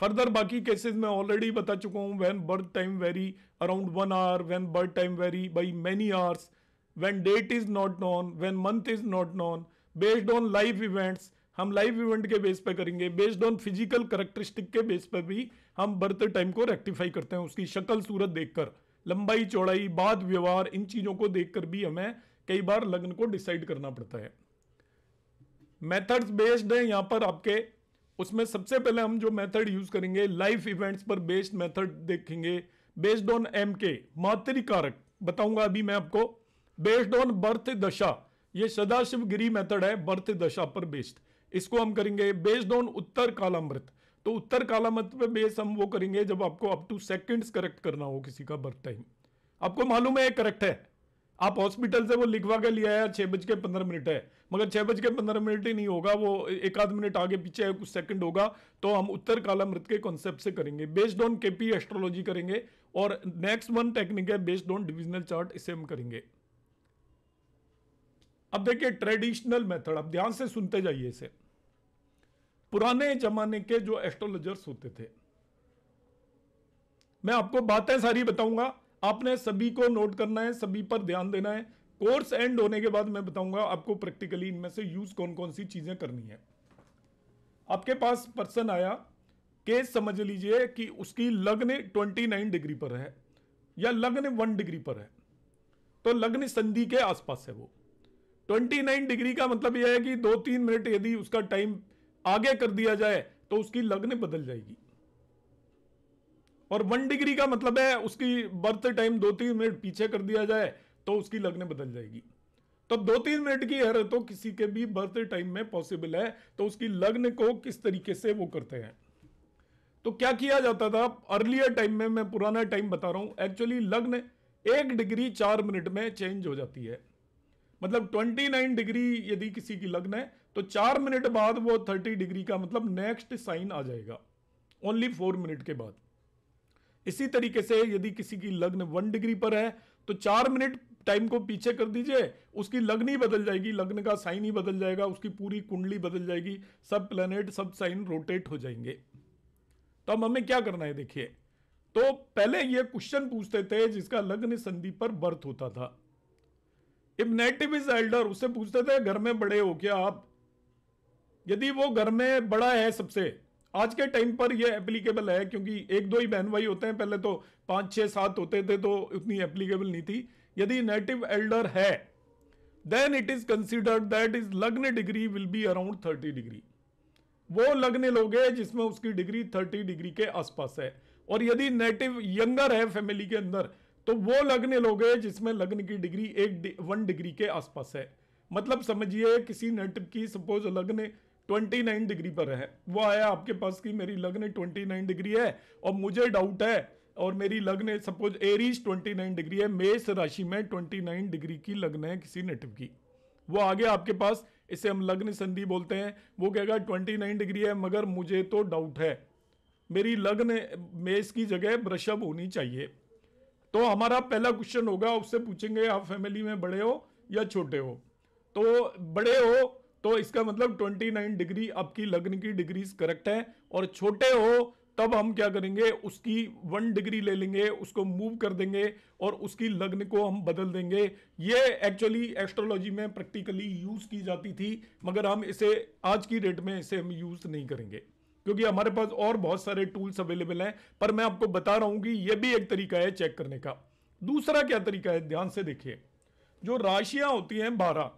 A: फर्दर बाकी केसेस में ऑलरेडी बता चुका हूँ when birth time vary around one hour when birth time vary by many hours when date is not known when month is not known based on life events हम life event के base पे करेंगे based on physical characteristic के base पे भी हम birth time को rectify करते हैं उसकी शक्ल सूरत देखकर लंबाई चौड़ाई बाद व्यवहार इन चीज़ों को देखकर भी हमें कई बार लग्न को डिसाइड करना पड़ता है मेथड्स बेस्ड हैं यहां पर आपके उसमें सबसे पहले हम जो मेथड यूज करेंगे लाइफ इवेंट्स पर बेस्ड मेथड देखेंगे बेस्ड ऑन एम के मातृ कारक बताऊंगा अभी मैं आपको बेस्ड ऑन बर्थ दशा ये सदाशिव गिरी मेथड है बर्थ दशा पर बेस्ड इसको हम करेंगे बेस्ड ऑन उत्तर कालामृत तो उत्तर कालामृत पे बेस हम वो करेंगे जब आपको अप टू सेकंड्स करेक्ट करना हो किसी का बर्थ टाइम आपको मालूम है करेक्ट है आप हॉस्पिटल से वो लिखवा के लिया है छः बज के पंद्रह मिनट है मगर छः बज के पंद्रह मिनट ही नहीं होगा वो एक आध मिनट आगे पीछे कुछ सेकंड होगा तो हम उत्तर काला मृत के कॉन्सेप्ट से करेंगे बेस्ड ऑन केपी एस्ट्रोलॉजी करेंगे और नेक्स्ट वन टेक्निक है बेस्ड ऑन डिविजनल चार्ट इसे हम करेंगे अब देखिए ट्रेडिशनल मेथड अब ध्यान से सुनते जाइए इसे पुराने जमाने के जो एस्ट्रोलॉजर्स होते थे मैं आपको बातें सारी बताऊंगा आपने सभी को नोट करना है सभी पर ध्यान देना है कोर्स एंड होने के बाद मैं बताऊंगा आपको प्रैक्टिकली इनमें से यूज कौन कौन सी चीजें करनी है आपके पास पर्सन आया केस समझ लीजिए कि उसकी लग्न 29 डिग्री पर है या लग्न वन डिग्री पर है तो लग्न संधि के आसपास है वो 29 डिग्री का मतलब यह है कि दो तीन मिनट यदि उसका टाइम आगे कर दिया जाए तो उसकी लग्न बदल जाएगी और वन डिग्री का मतलब है उसकी बर्थ टाइम दो तीन मिनट पीछे कर दिया जाए तो उसकी लगने बदल जाएगी तो दो तीन मिनट की हर तो किसी के भी बर्थ टाइम में पॉसिबल है तो उसकी लग्न को किस तरीके से वो करते हैं तो क्या किया जाता था अर्लियर टाइम में मैं पुराना टाइम बता रहा हूं एक्चुअली लग्न एक डिग्री चार मिनट में चेंज हो जाती है मतलब 29 डिग्री यदि किसी की लग्न है तो चार मिनट बाद वो 30 डिग्री का मतलब नेक्स्ट साइन आ जाएगा ओनली फोर मिनट के बाद इसी तरीके से यदि किसी की लग्न वन डिग्री पर है तो चार मिनट टाइम को पीछे कर दीजिए उसकी लग्न ही बदल जाएगी लग्न का साइन ही बदल जाएगा उसकी पूरी कुंडली बदल जाएगी सब प्लेनेट सब साइन रोटेट हो जाएंगे तो अब हमें क्या करना है देखिए तो पहले ये क्वेश्चन पूछते थे जिसका लग्न संधि पर बर्थ होता था इफ नेटिव इज एल्डर उससे पूछते थे घर में बड़े हो क्या आप यदि वो घर में बड़ा है सबसे आज के टाइम पर ये एप्लीकेबल है क्योंकि एक दो ही बहन भाई होते हैं पहले तो पाँच छः सात होते थे तो उतनी एप्लीकेबल नहीं थी यदि नेटिव एल्डर है then it is considered that is lagna degree will be around thirty degree वो लग्न लोगे जिसमें उसकी डिग्री थर्टी डिग्री के आसपास है और यदि नेटिव यंगर है फैमिली के अंदर तो वो लग्न लोगे जिसमें लग्न की डिग्री एक वन डिग्री के आसपास है मतलब समझिए किसी नेटिव की सपोज लग्न 29 डिग्री पर है वो आया आपके पास कि मेरी लग्न ट्वेंटी 29 डिग्री है और मुझे डाउट है और मेरी लग्न सपोज एरीज 29 डिग्री है मेष राशि में 29 डिग्री की लग्न है किसी नेटिव की वो आ गया आपके पास इसे हम लग्न संधि बोलते हैं वो कहेगा 29 डिग्री है मगर मुझे तो डाउट है मेरी लग्न मेष की जगह ब्रशअप होनी चाहिए तो हमारा पहला क्वेश्चन होगा उससे पूछेंगे आप फैमिली में बड़े हो या छोटे हो तो बड़े हो तो इसका मतलब 29 डिग्री आपकी लग्न की डिग्रीज करेक्ट है और छोटे हो तब हम क्या करेंगे उसकी वन डिग्री ले लेंगे उसको मूव कर देंगे और उसकी लग्न को हम बदल देंगे ये एक्चुअली एस्ट्रोलॉजी में प्रैक्टिकली यूज की जाती थी मगर हम इसे आज की डेट में इसे हम यूज नहीं करेंगे क्योंकि हमारे पास और बहुत सारे टूल्स अवेलेबल हैं पर मैं आपको बता रहा हूं कि यह भी एक तरीका है चेक करने का दूसरा क्या तरीका है ध्यान से देखिए जो राशियां होती हैं बारह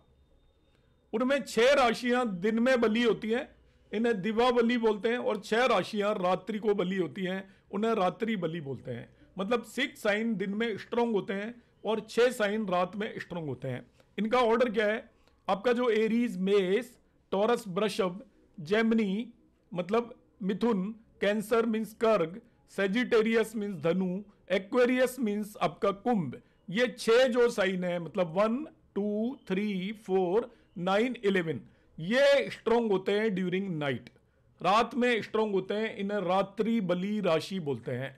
A: उनमें छह राशियां दिन में बली होती हैं इन्हें दिवा बलि बोलते हैं और छह राशियां रात्रि को बली होती हैं उन्हें रात्रि बली बोलते हैं मतलब सिक्स साइन दिन में स्ट्रोंग होते हैं और छह साइन रात में स्ट्रोंग होते हैं इनका ऑर्डर क्या है आपका जो एरीज मेस टॉरस ब्रशभ जेमनी मतलब मिथुन कैंसर मीन्स कर्ग सेजिटेरियस मीन्स धनु एक्वेरियस मीन्स आपका कुंभ ये छह जो साइन है मतलब one two three four nine eleven ये स्ट्रोंग होते हैं ड्यूरिंग नाइट रात में स्ट्रोंग होते हैं इन्हें रात्रि बली राशि बोलते हैं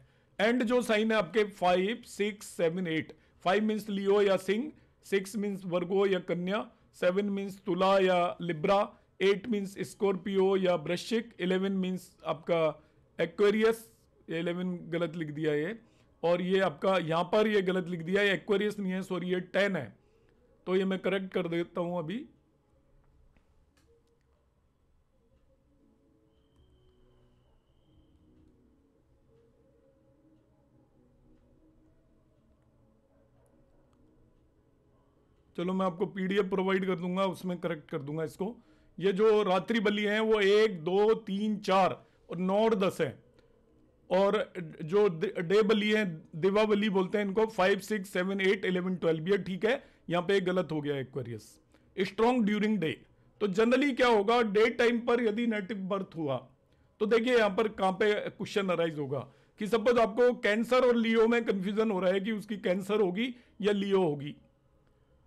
A: एंड जो साइन है आपके five six seven eight five means Leo या सिंह सिक्स मीन्स वर्गो या कन्या सेवन मीन्स तुला या लिब्रा एट मीन्स स्कॉर्पियो या वृश्चिक इलेवन मीन्स आपका एक्वेरियस इलेवन गलत लिख दिया ये और ये आपका यहाँ पर ये गलत लिख दिया है एक्वेरियस नहीं है सॉरी ये टेन है तो ये मैं करेक्ट कर देता हूँ अभी चलो मैं आपको पीडीएफ प्रोवाइड कर दूंगा उसमें करेक्ट कर दूंगा इसको ये जो रात्रि बलि हैं वो एक दो तीन चार और नौ और दस है और जो डे बलि है दिवा बलि बोलते हैं इनको five six seven eight eleven twelve ये ठीक है यहाँ पे गलत हो गया एक्वेरियस स्ट्रॉन्ग ड्यूरिंग डे तो जनरली क्या होगा डे टाइम पर यदि नेटिव बर्थ हुआ तो देखिए यहाँ पर कहाँ पे क्वेश्चन अराइज होगा कि सपोज आपको कैंसर और लियो में कंफ्यूजन हो रहा है कि उसकी कैंसर होगी या लियो होगी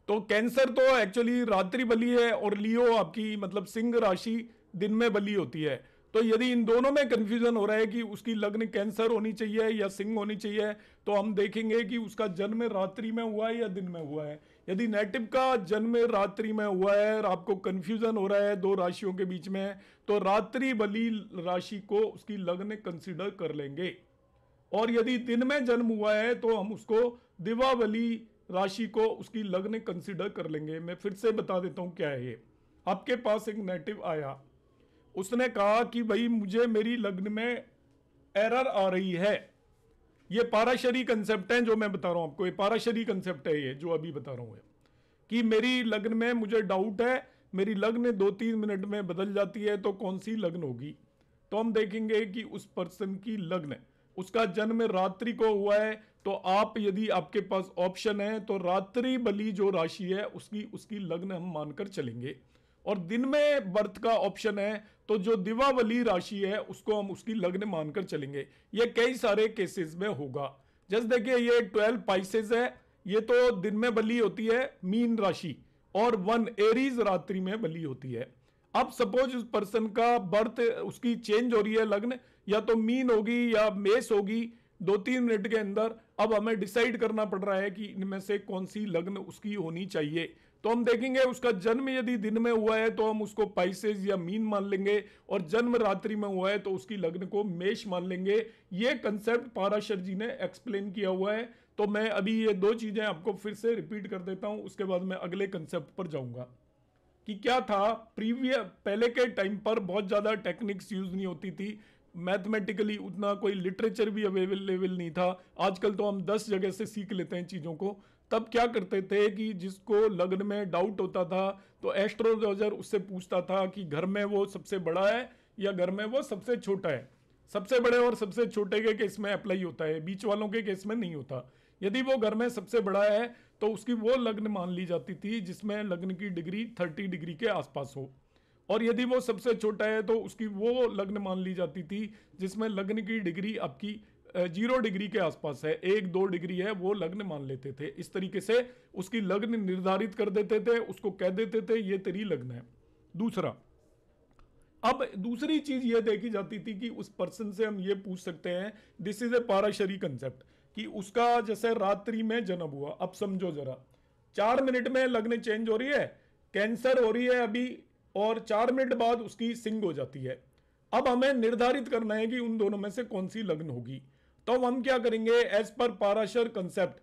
A: तो कैंसर तो एक्चुअली रात्रि बली है और लियो आपकी मतलब सिंह राशि दिन में बली होती है तो यदि इन दोनों में कन्फ्यूजन हो रहा है कि उसकी लग्न कैंसर होनी चाहिए या सिंह होनी चाहिए तो हम देखेंगे कि उसका जन्म रात्रि में हुआ है या दिन में हुआ है यदि नेटिव का जन्म रात्रि में हुआ है और आपको कन्फ्यूजन हो रहा है दो राशियों के बीच में तो रात्रि बली राशि को उसकी लग्न कंसिडर कर लेंगे और यदि दिन में जन्म हुआ है तो हम उसको दिवावली राशि को उसकी लग्न कंसिडर कर लेंगे मैं फिर से बता देता हूँ क्या है ये आपके पास एक नेटिव आया उसने कहा कि भाई मुझे मेरी लग्न में एरर आ रही है ये पाराशरी कंसेप्ट है जो मैं बता रहा हूँ आपको ये पाराशरी कंसेप्ट है ये जो अभी बता रहा हूँ कि मेरी लग्न में मुझे डाउट है मेरी लग्न दो तीन मिनट में बदल जाती है तो कौन सी लग्न होगी तो हम देखेंगे कि उस पर्सन की लग्न उसका जन्म रात्रि को हुआ है तो आप यदि आपके पास ऑप्शन है तो रात्रि बलि जो राशि है उसकी उसकी लग्न हम मानकर चलेंगे और दिन में बर्थ का ऑप्शन है तो जो दिवावली राशि है उसको हम उसकी लग्न मानकर चलेंगे ये कई सारे केसेस में होगा जैसे देखिए ये ट्वेल्व पाइसेस है ये तो दिन में बली होती है मीन राशि और वन एरीज रात्रि में बली होती है अब सपोज उस पर्सन का बर्थ उसकी चेंज हो रही है लग्न या तो मीन होगी या मेस होगी दो तीन मिनट के अंदर अब हमें डिसाइड करना पड़ रहा है कि इनमें से कौन सी लग्न उसकी होनी चाहिए तो हम देखेंगे उसका जन्म यदि दिन में हुआ है तो हम उसको पाइसेज या मीन मान लेंगे और जन्म रात्रि में हुआ है तो उसकी लग्न को मेष मान लेंगे ये कंसेप्ट पाराशर जी ने एक्सप्लेन किया हुआ है तो मैं अभी ये दो चीज़ें आपको फिर से रिपीट कर देता हूँ उसके बाद मैं अगले कंसेप्ट पर जाऊँगा कि क्या था प्रीवियस पहले के टाइम पर बहुत ज़्यादा टेक्निक्स यूज़ नहीं होती थी मैथमेटिकली उतना कोई लिटरेचर भी अवेलेबल नहीं था आजकल तो हम दस जगह से सीख लेते हैं चीज़ों को तब क्या करते थे कि जिसको लग्न में डाउट होता था तो एस्ट्रोलॉजर उससे पूछता था कि घर में वो सबसे बड़ा है या घर में वो सबसे छोटा है सबसे बड़े और सबसे छोटे के केस में अप्लाई होता है बीच वालों के केस में नहीं होता यदि वो घर में सबसे बड़ा है तो उसकी वो लग्न मान ली जाती थी जिसमें लग्न की डिग्री थर्टी डिग्री के आसपास हो और यदि वो सबसे छोटा है तो उसकी वो लग्न मान ली जाती थी जिसमें लग्न की डिग्री आपकी जीरो डिग्री के आसपास है एक दो डिग्री है वो लग्न मान लेते थे इस तरीके से उसकी लग्न निर्धारित कर देते थे उसको कह देते थे ये तेरी लग्न है दूसरा अब दूसरी चीज ये देखी जाती थी कि उस पर्सन से हम ये पूछ सकते हैं this is a Parashari concept कि उसका जैसे रात्रि में जन्म हुआ अब समझो जरा चार मिनट में लग्न चेंज हो रही है कैंसर हो रही है अभी और चार मिनट बाद उसकी सिंग हो जाती है अब हमें निर्धारित करना है कि उन दोनों में से कौन सी लग्न होगी तो हम क्या करेंगे as per Parashar concept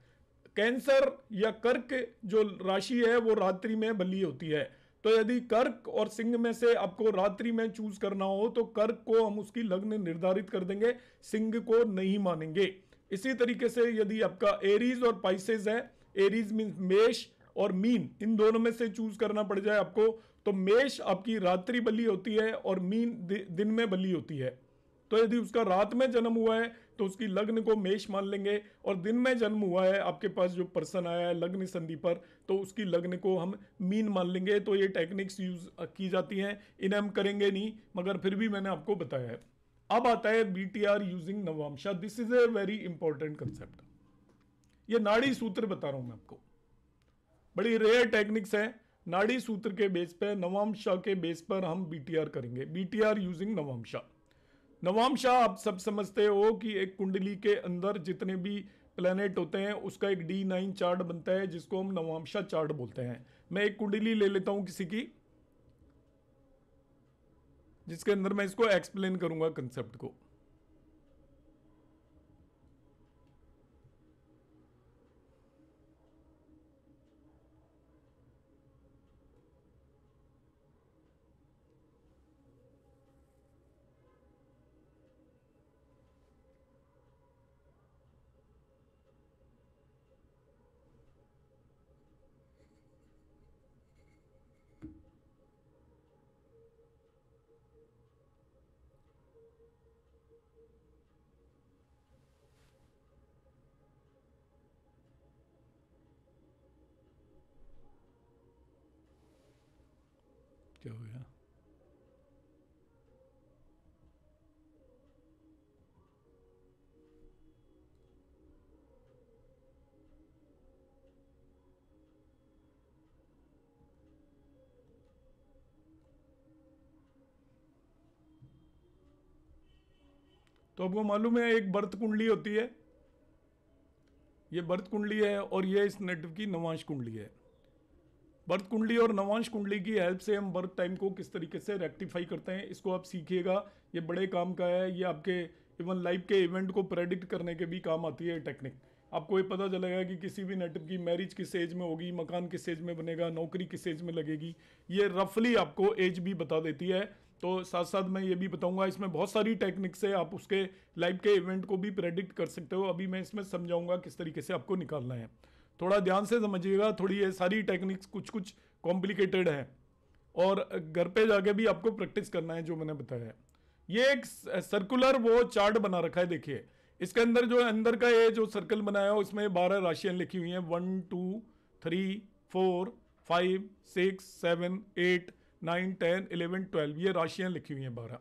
A: cancer या कर्क जो राशि है वो रात्रि में बली होती है तो यदि कर्क और सिंह में से आपको रात्रि में चूज करना हो तो कर्क को हम उसकी लग्न निर्धारित कर देंगे सिंह को नहीं मानेंगे इसी तरीके से यदि आपका एरीज और पाइसेज है एरीज मीन मेष और मीन इन दोनों में से चूज करना पड़ जाए आपको तो मेष आपकी रात्रि बलि होती है और मीन दिन में बलि होती है तो यदि उसका रात में जन्म हुआ है तो उसकी लग्न को मेष मान लेंगे और दिन में जन्म हुआ है आपके पास जो पर्सन आया है लग्न संधि पर तो उसकी लग्न को हम मीन मान लेंगे तो ये टेक्निक्स यूज की जाती हैं इन्हें हम करेंगे नहीं मगर फिर भी मैंने आपको बताया है अब आता है B T R using Navamsha this is a very important concept ये नाड़ी सूत्र बता रहा हूं मैं आपको बड़ी रेयर टेक्निक्स है नाड़ी सूत्र के बेस पर नवामशाह के बेस पर हम बीटीआर करेंगे बीटीआर यूजिंग नवामशाह नवामशाह आप सब समझते हो कि एक कुंडली के अंदर जितने भी प्लेनेट होते हैं उसका एक डी नाइन चार्ट बनता है जिसको हम नवामशाह चार्ट बोलते हैं मैं एक कुंडली ले लेता हूं किसी की जिसके अंदर मैं इसको एक्सप्लेन करूंगा कंसेप्ट को go, yeah. तो आपको मालूम है एक बर्थ कुंडली होती है ये बर्थ कुंडली है और ये इस नेटिव की नवांश कुंडली है बर्थ कुंडली और नवांश कुंडली की हेल्प से हम बर्थ टाइम को किस तरीके से रेक्टिफाई करते हैं इसको आप सीखिएगा ये बड़े काम का है ये आपके इवन लाइफ के इवेंट को प्रेडिक्ट करने के भी काम आती है टेक्निक आपको ये पता चलेगा कि किसी भी नेटिव की मैरिज किस एज में होगी मकान किस एज में बनेगा नौकरी किस एज में लगेगी ये रफली आपको एज भी बता देती है तो साथ साथ मैं ये भी बताऊंगा इसमें बहुत सारी टेक्निक से आप उसके लाइफ के इवेंट को भी प्रेडिक्ट कर सकते हो अभी मैं इसमें समझाऊंगा किस तरीके से आपको निकालना है थोड़ा ध्यान से समझिएगा थोड़ी ये सारी टेक्निक्स कुछ कुछ कॉम्प्लिकेटेड है और घर पे जाके भी आपको प्रैक्टिस करना है जो मैंने बताया है ये एक सर्कुलर वो चार्ट बना रखा है देखिए इसके अंदर जो अंदर का ये जो सर्कल बनाया है उसमें बारह राशियाँ लिखी हुई हैं one two three four five six seven eight nine ten eleven twelve ये राशियाँ लिखी हुई हैं बारह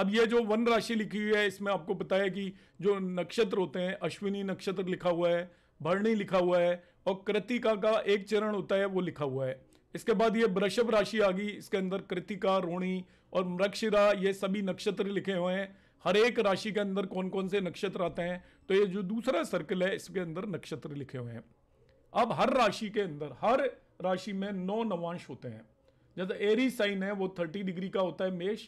A: अब ये जो वन राशि लिखी हुई है इसमें आपको पता है कि जो नक्षत्र होते हैं अश्विनी नक्षत्र लिखा हुआ है भरणी लिखा हुआ है और कृतिका का एक चरण होता है वो लिखा हुआ है इसके बाद ये वृषभ राशि आ गई इसके अंदर कृतिका रोणी और मृक्षिरा ये सभी नक्षत्र लिखे हुए हैं हर एक राशि के अंदर कौन कौन से नक्षत्र आते हैं तो ये जो दूसरा सर्कल है इसके अंदर नक्षत्र लिखे हुए हैं अब हर राशि के अंदर हर राशि में नौ नवांश होते हैं जैसे एरी साइन है वो थर्टी डिग्री का होता है मेष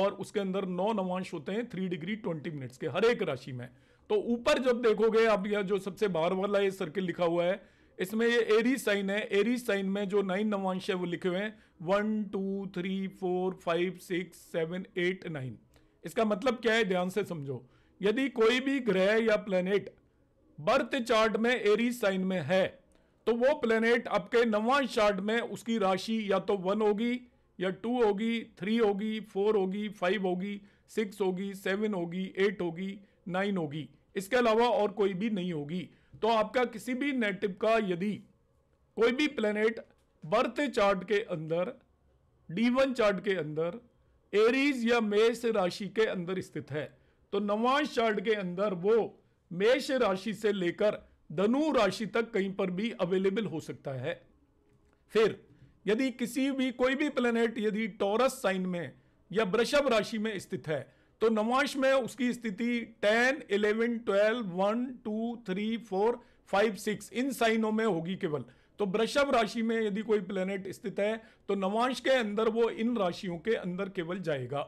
A: और उसके अंदर नौ नवांश होते हैं थ्री डिग्री ट्वेंटी मिनट्स के हर एक राशि में तो ऊपर जब देखोगे अब यह जो सबसे बाहर वाला ये सर्किल लिखा हुआ है इसमें ये एरी साइन है एरी साइन में जो नाइन नवांश है वो लिखे हुए हैं one two three four five six seven eight nine इसका मतलब क्या है ध्यान से समझो यदि कोई भी ग्रह या प्लेनेट बर्थ चार्ट में एरी साइन में है तो वो प्लेनेट आपके नवांश चार्ट में उसकी राशि या तो वन होगी या टू होगी थ्री होगी फोर होगी फाइव होगी सिक्स होगी सेवन होगी एट होगी नाइन होगी इसके अलावा और कोई भी नहीं होगी तो आपका किसी भी नेटिव का यदि कोई भी प्लेनेट बर्थ चार्ट के अंदर डी वन चार्ट के अंदर एरीज या मेष राशि के अंदर स्थित है तो नवांश चार्ट के अंदर वो मेष राशि से लेकर धनु राशि तक कहीं पर भी अवेलेबल हो सकता है फिर यदि किसी भी कोई भी प्लेनेट यदि टॉरस साइन में या वृषभ राशि में स्थित है तो नमाश में उसकी स्थिति ten eleven twelve one two three four five six इन साइनों में होगी केवल तो वृषभ राशि में यदि कोई प्लेनेट स्थित है तो नवांश के अंदर वो इन राशियों के अंदर केवल जाएगा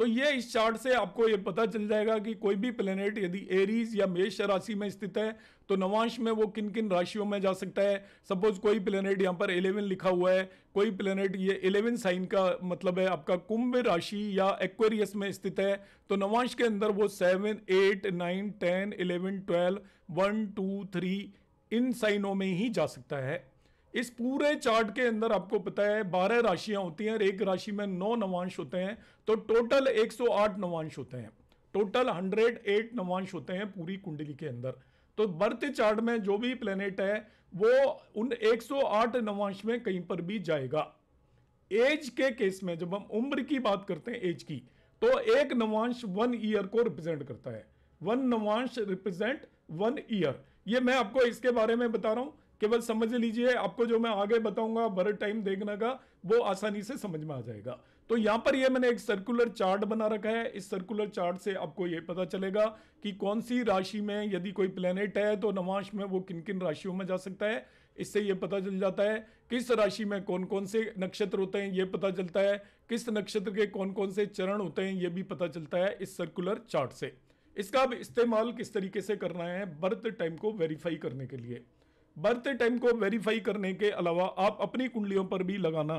A: तो ये इस चार्ट से आपको ये पता चल जाएगा कि कोई भी प्लेनेट यदि एरीज या मेष राशि में स्थित है तो नवांश में वो किन किन राशियों में जा सकता है सपोज कोई प्लेनेट यहाँ पर इलेवन लिखा हुआ है कोई प्लेनेट ये इलेवन साइन का मतलब है आपका कुंभ राशि या एक्वेरियस में स्थित है तो नवांश के अंदर वो seven eight nine ten eleven twelve one two three इन साइनों में ही जा सकता है इस पूरे चार्ट के अंदर आपको पता है बारह राशियां होती हैं और एक राशि में नौ नवांश होते हैं तो टोटल 108 नवांश होते हैं टोटल 108 नवांश होते हैं पूरी कुंडली के अंदर तो बर्थ चार्ट में जो भी प्लेनेट है वो उन 108 नवांश में कहीं पर भी जाएगा एज के केस में जब हम उम्र की बात करते हैं एज की तो एक नवांश वन ईयर को रिप्रेजेंट करता है वन नवांश रिप्रेजेंट वन ईयर ये मैं आपको इसके बारे में बता रहा हूं केवल समझ लीजिए आपको जो मैं आगे बताऊंगा भर टाइम देखने का वो आसानी से समझ में आ जाएगा तो यहाँ पर ये मैंने एक सर्कुलर चार्ट बना रखा है इस सर्कुलर चार्ट से आपको ये पता चलेगा कि कौन सी राशि में यदि कोई प्लेनेट है तो नवांश में वो किन किन राशियों में जा सकता है इससे ये पता चल जाता है किस राशि में कौन कौन से नक्षत्र होते हैं ये पता चलता है किस नक्षत्र के कौन कौन से चरण होते हैं ये भी पता चलता है इस सर्कुलर चार्ट से इसका अब इस्तेमाल किस तरीके से करना है बर्थ टाइम को वेरीफाई करने के लिए बर्थ टाइम को वेरीफाई करने के अलावा आप अपनी कुंडलियों पर भी लगाना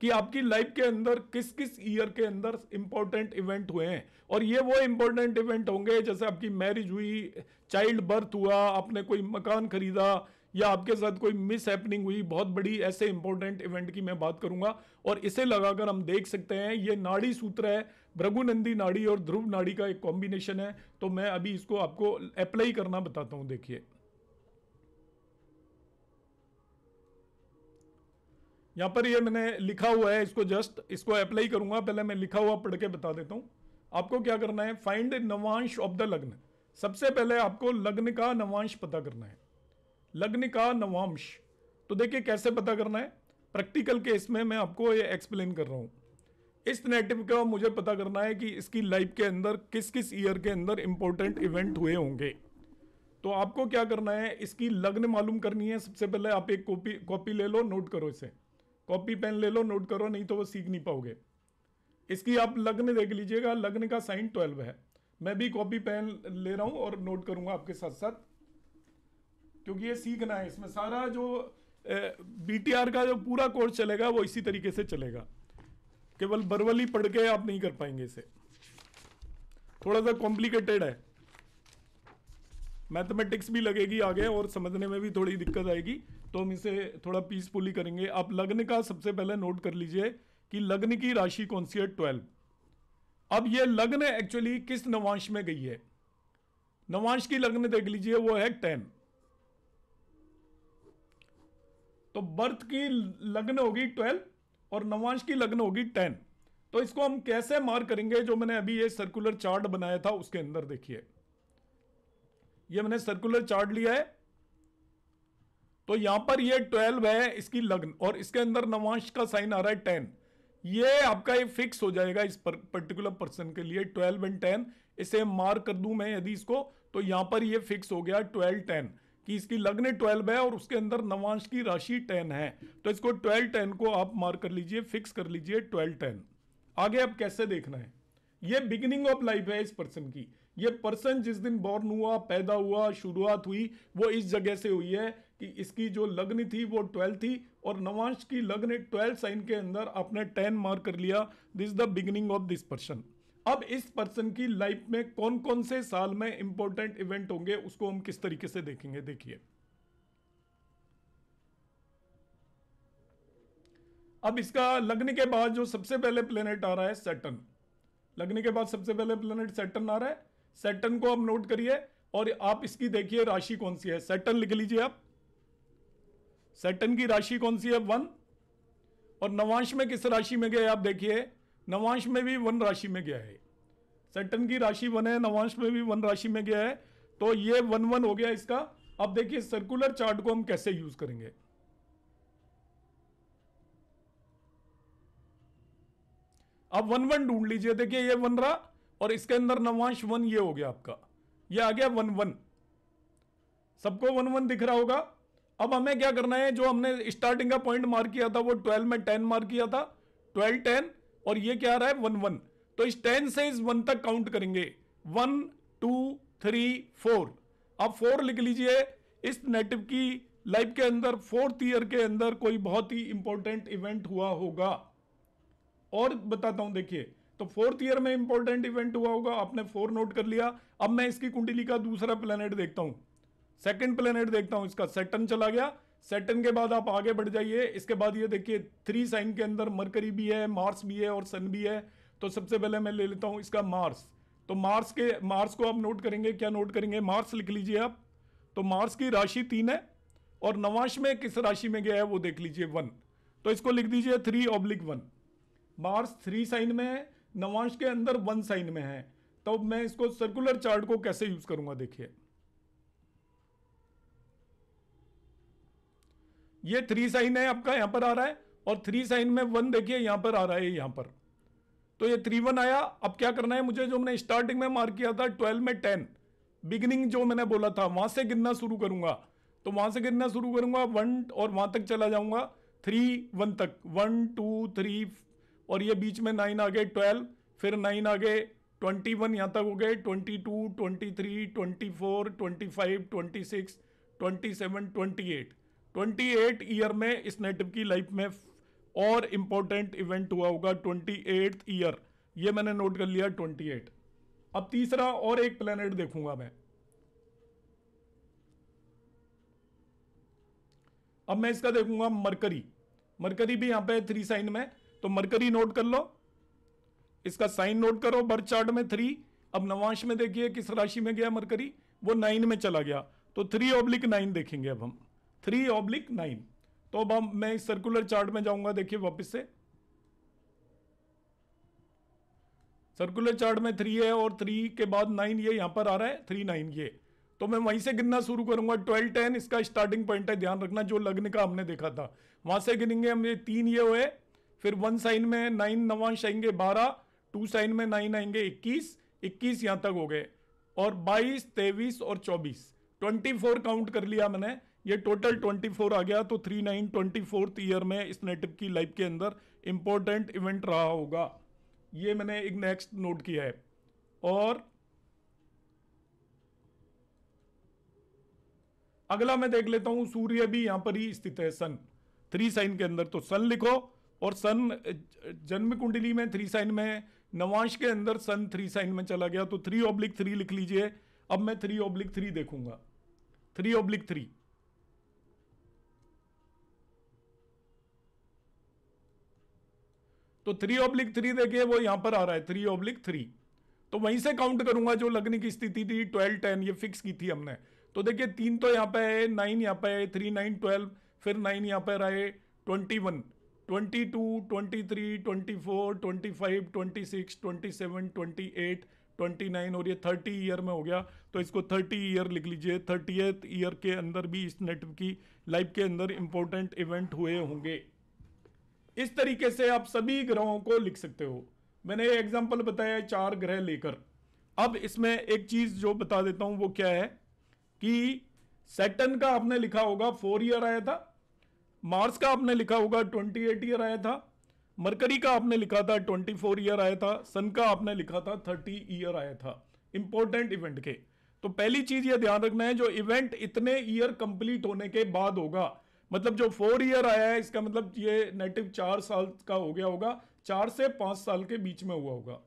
A: कि आपकी लाइफ के अंदर किस किस ईयर के अंदर इंपॉर्टेंट इवेंट हुए हैं और ये वो इंपॉर्टेंट इवेंट होंगे जैसे आपकी मैरिज हुई चाइल्ड बर्थ हुआ आपने कोई मकान खरीदा या आपके साथ कोई मिस हैपनिंग हुई बहुत बड़ी ऐसे इंपॉर्टेंट इवेंट की मैं बात करूंगा और इसे लगाकर हम देख सकते हैं ये नाड़ी सूत्र है भ्रगुनंदी नाड़ी और ध्रुव नाड़ी का एक कॉम्बिनेशन है तो मैं अभी इसको आपको अप्लाई करना बताता हूँ देखिए यहाँ पर ये मैंने लिखा हुआ है इसको जस्ट इसको अप्लाई करूंगा पहले मैं लिखा हुआ पढ़ के बता देता हूँ आपको क्या करना है फाइंड नवांश ऑफ द लग्न सबसे पहले आपको लग्न का नवांश पता करना है लग्न का नवांश तो देखिए कैसे पता करना है प्रैक्टिकल केस में मैं आपको ये एक्सप्लेन कर रहा हूँ इस नेटिव का मुझे पता करना है कि इसकी लाइफ के अंदर किस किस ईयर के अंदर इंपॉर्टेंट इवेंट हुए होंगे तो आपको क्या करना है इसकी लग्न मालूम करनी है सबसे पहले आप एक कॉपी कॉपी ले लो नोट करो इसे कॉपी पेन ले लो नोट करो नहीं तो वो सीख नहीं पाओगे इसकी आप लग्न देख लीजिएगा लग्न का साइन ट्वेल्व है मैं भी कॉपी पेन ले रहा हूँ और नोट करूँगा आपके साथ साथ क्योंकि ये सीखना है इसमें सारा जो बीटीआर का जो पूरा कोर्स चलेगा वो इसी तरीके से चलेगा केवल बरवली पढ़ के आप नहीं कर पाएंगे इसे थोड़ा सा कॉम्प्लिकेटेड है मैथमेटिक्स भी लगेगी आगे और समझने में भी थोड़ी दिक्कत आएगी तो हम इसे थोड़ा पीसफुली करेंगे आप लग्न का सबसे पहले नोट कर लीजिए कि लग्न की राशि कौन सी है ट्वेल्व अब ये लग्न एक्चुअली किस नवांश में गई है नवांश की लग्न देख लीजिए वो है टेन तो बर्थ की लग्न होगी ट्वेल्व और नवांश की लग्न होगी टेन तो इसको हम कैसे मार करेंगे जो मैंने अभी ये सर्कुलर चार्ट बनाया था उसके अंदर देखिए ये मैंने सर्कुलर चार्ट लिया है तो यहां पर ये ट्वेल्व है इसकी लग्न और इसके अंदर नवांश का साइन आ रहा है टेन ये आपका ये फिक्स हो जाएगा इस पर, पर्टिकुलर पर्सन के लिए ट्वेल्व एंड टेन इसे मार्क कर दूं मैं यदि इसको तो यहां पर ये फिक्स हो गया ट्वेल्व टेन कि इसकी लग्न ट्वेल्व है और उसके अंदर नवांश की राशि टेन है तो इसको ट्वेल्व टेन को आप मार्क कर लीजिए फिक्स कर लीजिए ट्वेल्व टेन आगे आप कैसे देखना है ये बिगिनिंग ऑफ लाइफ है इस पर्सन की ये पर्सन जिस दिन बॉर्न हुआ पैदा हुआ शुरुआत हुई वो इस जगह से हुई है कि इसकी जो लग्न थी वो ट्वेल्थ थी और नवांश की लग्न ट्वेल्थ साइन के अंदर आपने टेन मार्क कर लिया this the beginning of this person अब इस पर्सन की लाइफ में कौन कौन से साल में इंपॉर्टेंट इवेंट होंगे उसको हम किस तरीके से देखेंगे देखिए अब इसका लग्न के बाद जो सबसे पहले प्लेनेट आ रहा है सेटन लग्न के बाद सबसे पहले प्लेनेट सेटन आ रहा है सेटन को आप नोट करिए और आप इसकी देखिए राशि कौन सी है सेटन लिख लीजिए आप सेटन की राशि कौन सी है वन और नवांश में किस राशि में गया आप देखिए नवांश में भी वन राशि में गया है सेटन की राशि वन है नवांश में भी वन राशि में गया है तो ये वन वन हो गया इसका अब देखिए सर्कुलर चार्ट को हम कैसे यूज करेंगे अब वन वन ढूंढ लीजिए देखिए ये वन रहा और इसके अंदर नवांश वन ये हो गया आपका ये आ गया वन वन सबको वन वन दिख रहा होगा अब हमें क्या करना है जो हमने स्टार्टिंग का पॉइंट मार्क किया था वो ट्वेल्व में टेन मार्क किया था ट्वेल्व टेन और ये क्या आ रहा है वन वन तो इस टेन से इस वन तक काउंट करेंगे वन टू थ्री फोर आप फोर लिख लीजिए इस नेटिव की लाइफ के अंदर फोर्थ ईयर के अंदर कोई बहुत ही इंपॉर्टेंट इवेंट हुआ होगा और बताता हूं देखिए तो फोर्थ ईयर में इंपॉर्टेंट इवेंट हुआ होगा आपने फोर नोट कर लिया अब मैं इसकी कुंडली का दूसरा प्लेनेट देखता हूं सेकंड प्लेनेट देखता हूं इसका सेटन चला गया सेटन के बाद आप आगे बढ़ जाइए इसके बाद ये देखिए थ्री साइन के अंदर मरकरी भी है मार्स भी है और सन भी है तो सबसे पहले मैं ले लेता हूं इसका मार्स तो मार्स के मार्स को आप नोट करेंगे क्या नोट करेंगे मार्स लिख लीजिए आप तो मार्स की राशि तीन है और नवाश में किस राशि में गया है वो देख लीजिए वन तो इसको लिख दीजिए three oblique one Mars three sign में है नवांश के अंदर वन साइन में है तो मैं इसको सर्कुलर चार्ट को कैसे यूज करूंगा देखिए ये थ्री साइन है आपका यहां पर आ रहा है और थ्री साइन में वन देखिए यहां पर आ रहा है यहां पर तो ये थ्री वन आया अब क्या करना है मुझे जो मैंने स्टार्टिंग में मार्क किया था ट्वेल्व में टेन बिगिनिंग जो मैंने बोला था वहां से गिनना शुरू करूंगा तो वहां से गिनना शुरू करूंगा वन और वहां तक चला जाऊंगा थ्री वन तक वन टू थ्री और ये बीच में नाइन आ गए ट्वेल्व फिर नाइन आ गए ट्वेंटी वन यहाँ तक हो गए twenty two twenty three twenty four twenty five twenty six twenty seven twenty eight twenty eight year में इस नेटिव की लाइफ में और इम्पोर्टेंट इवेंट हुआ होगा ट्वेंटी एट ईयर ये मैंने नोट कर लिया ट्वेंटी एट अब तीसरा और एक प्लेनेट देखूंगा मैं अब मैं इसका देखूंगा मरकरी मरकरी भी यहाँ पे थ्री साइन में तो मरकरी नोट कर लो इसका साइन नोट करो बर चार्ट में थ्री अब नवांश में देखिए किस राशि में गया मरकरी वो नाइन में चला गया तो थ्री ऑब्लिक नाइन देखेंगे अब हम थ्री ऑब्लिक नाइन तो अब मैं इस सर्कुलर चार्ट में जाऊंगा देखिए वापस से सर्कुलर चार्ट में थ्री है और थ्री के बाद नाइन ये यहां पर आ रहा है थ्री नाइन ये तो मैं वहीं से गिनना शुरू करूंगा ट्वेल्व टेन इसका स्टार्टिंग पॉइंट है ध्यान रखना जो लग्न का हमने देखा था वहां से गिनेंगे हम ये तीन ये हुए फिर वन साइन में नाइन नवांश आएंगे बारह टू साइन में नाइन आएंगे इक्कीस इक्कीस यहां तक हो गए और बाईस तेईस और चौबीस ट्वेंटी फोर काउंट कर लिया मैंने ये टोटल ट्वेंटी फोर आ गया तो three nine twenty fourth year में इस नेटिव की लाइफ के अंदर इंपॉर्टेंट इवेंट रहा होगा ये मैंने एक नेक्स्ट नोट किया है और अगला मैं देख लेता हूं सूर्य भी यहां पर ही स्थित है सन थ्री साइन के अंदर तो सन लिखो और सन जन्म कुंडली में थ्री साइन में नवांश के अंदर सन थ्री साइन में चला गया तो थ्री ऑब्लिक थ्री लिख लीजिए अब मैं थ्री ऑब्लिक थ्री देखूंगा थ्री ऑब्लिक थ्री तो थ्री ऑब्लिक थ्री देखिए वो यहां पर आ रहा है थ्री ऑब्लिक थ्री तो वहीं से काउंट करूंगा जो लगने की स्थिति थी ट्वेल्व टेन ये फिक्स की थी हमने तो देखिए तीन तो यहां पर है नाइन यहां पर है थ्री नाइन ट्वेल्व फिर नाइन यहां पर आए twenty one twenty six twenty seven twenty eight twenty 29 और ये 30 ईयर में हो गया तो इसको 30 ईयर लिख लीजिए थर्टी ईयर के अंदर भी इस नेटवर्क की लाइफ के अंदर इंपॉर्टेंट इवेंट हुए होंगे इस तरीके से आप सभी ग्रहों को लिख सकते हो मैंने ये एग्जाम्पल बताया चार ग्रह लेकर अब इसमें एक चीज़ जो बता देता हूँ वो क्या है कि सेटन का आपने लिखा होगा फोर ईयर आया था मार्स का आपने लिखा होगा 28 ईयर आया था मरकरी का आपने लिखा था 24 ईयर आया था सन का आपने लिखा था 30 ईयर आया था इंपॉर्टेंट इवेंट के तो पहली चीज ये ध्यान रखना है जो इवेंट इतने ईयर कंप्लीट होने के बाद होगा मतलब जो फोर ईयर आया है इसका मतलब ये नेटिव चार साल का हो गया होगा चार से पांच साल के बीच में हुआ होगा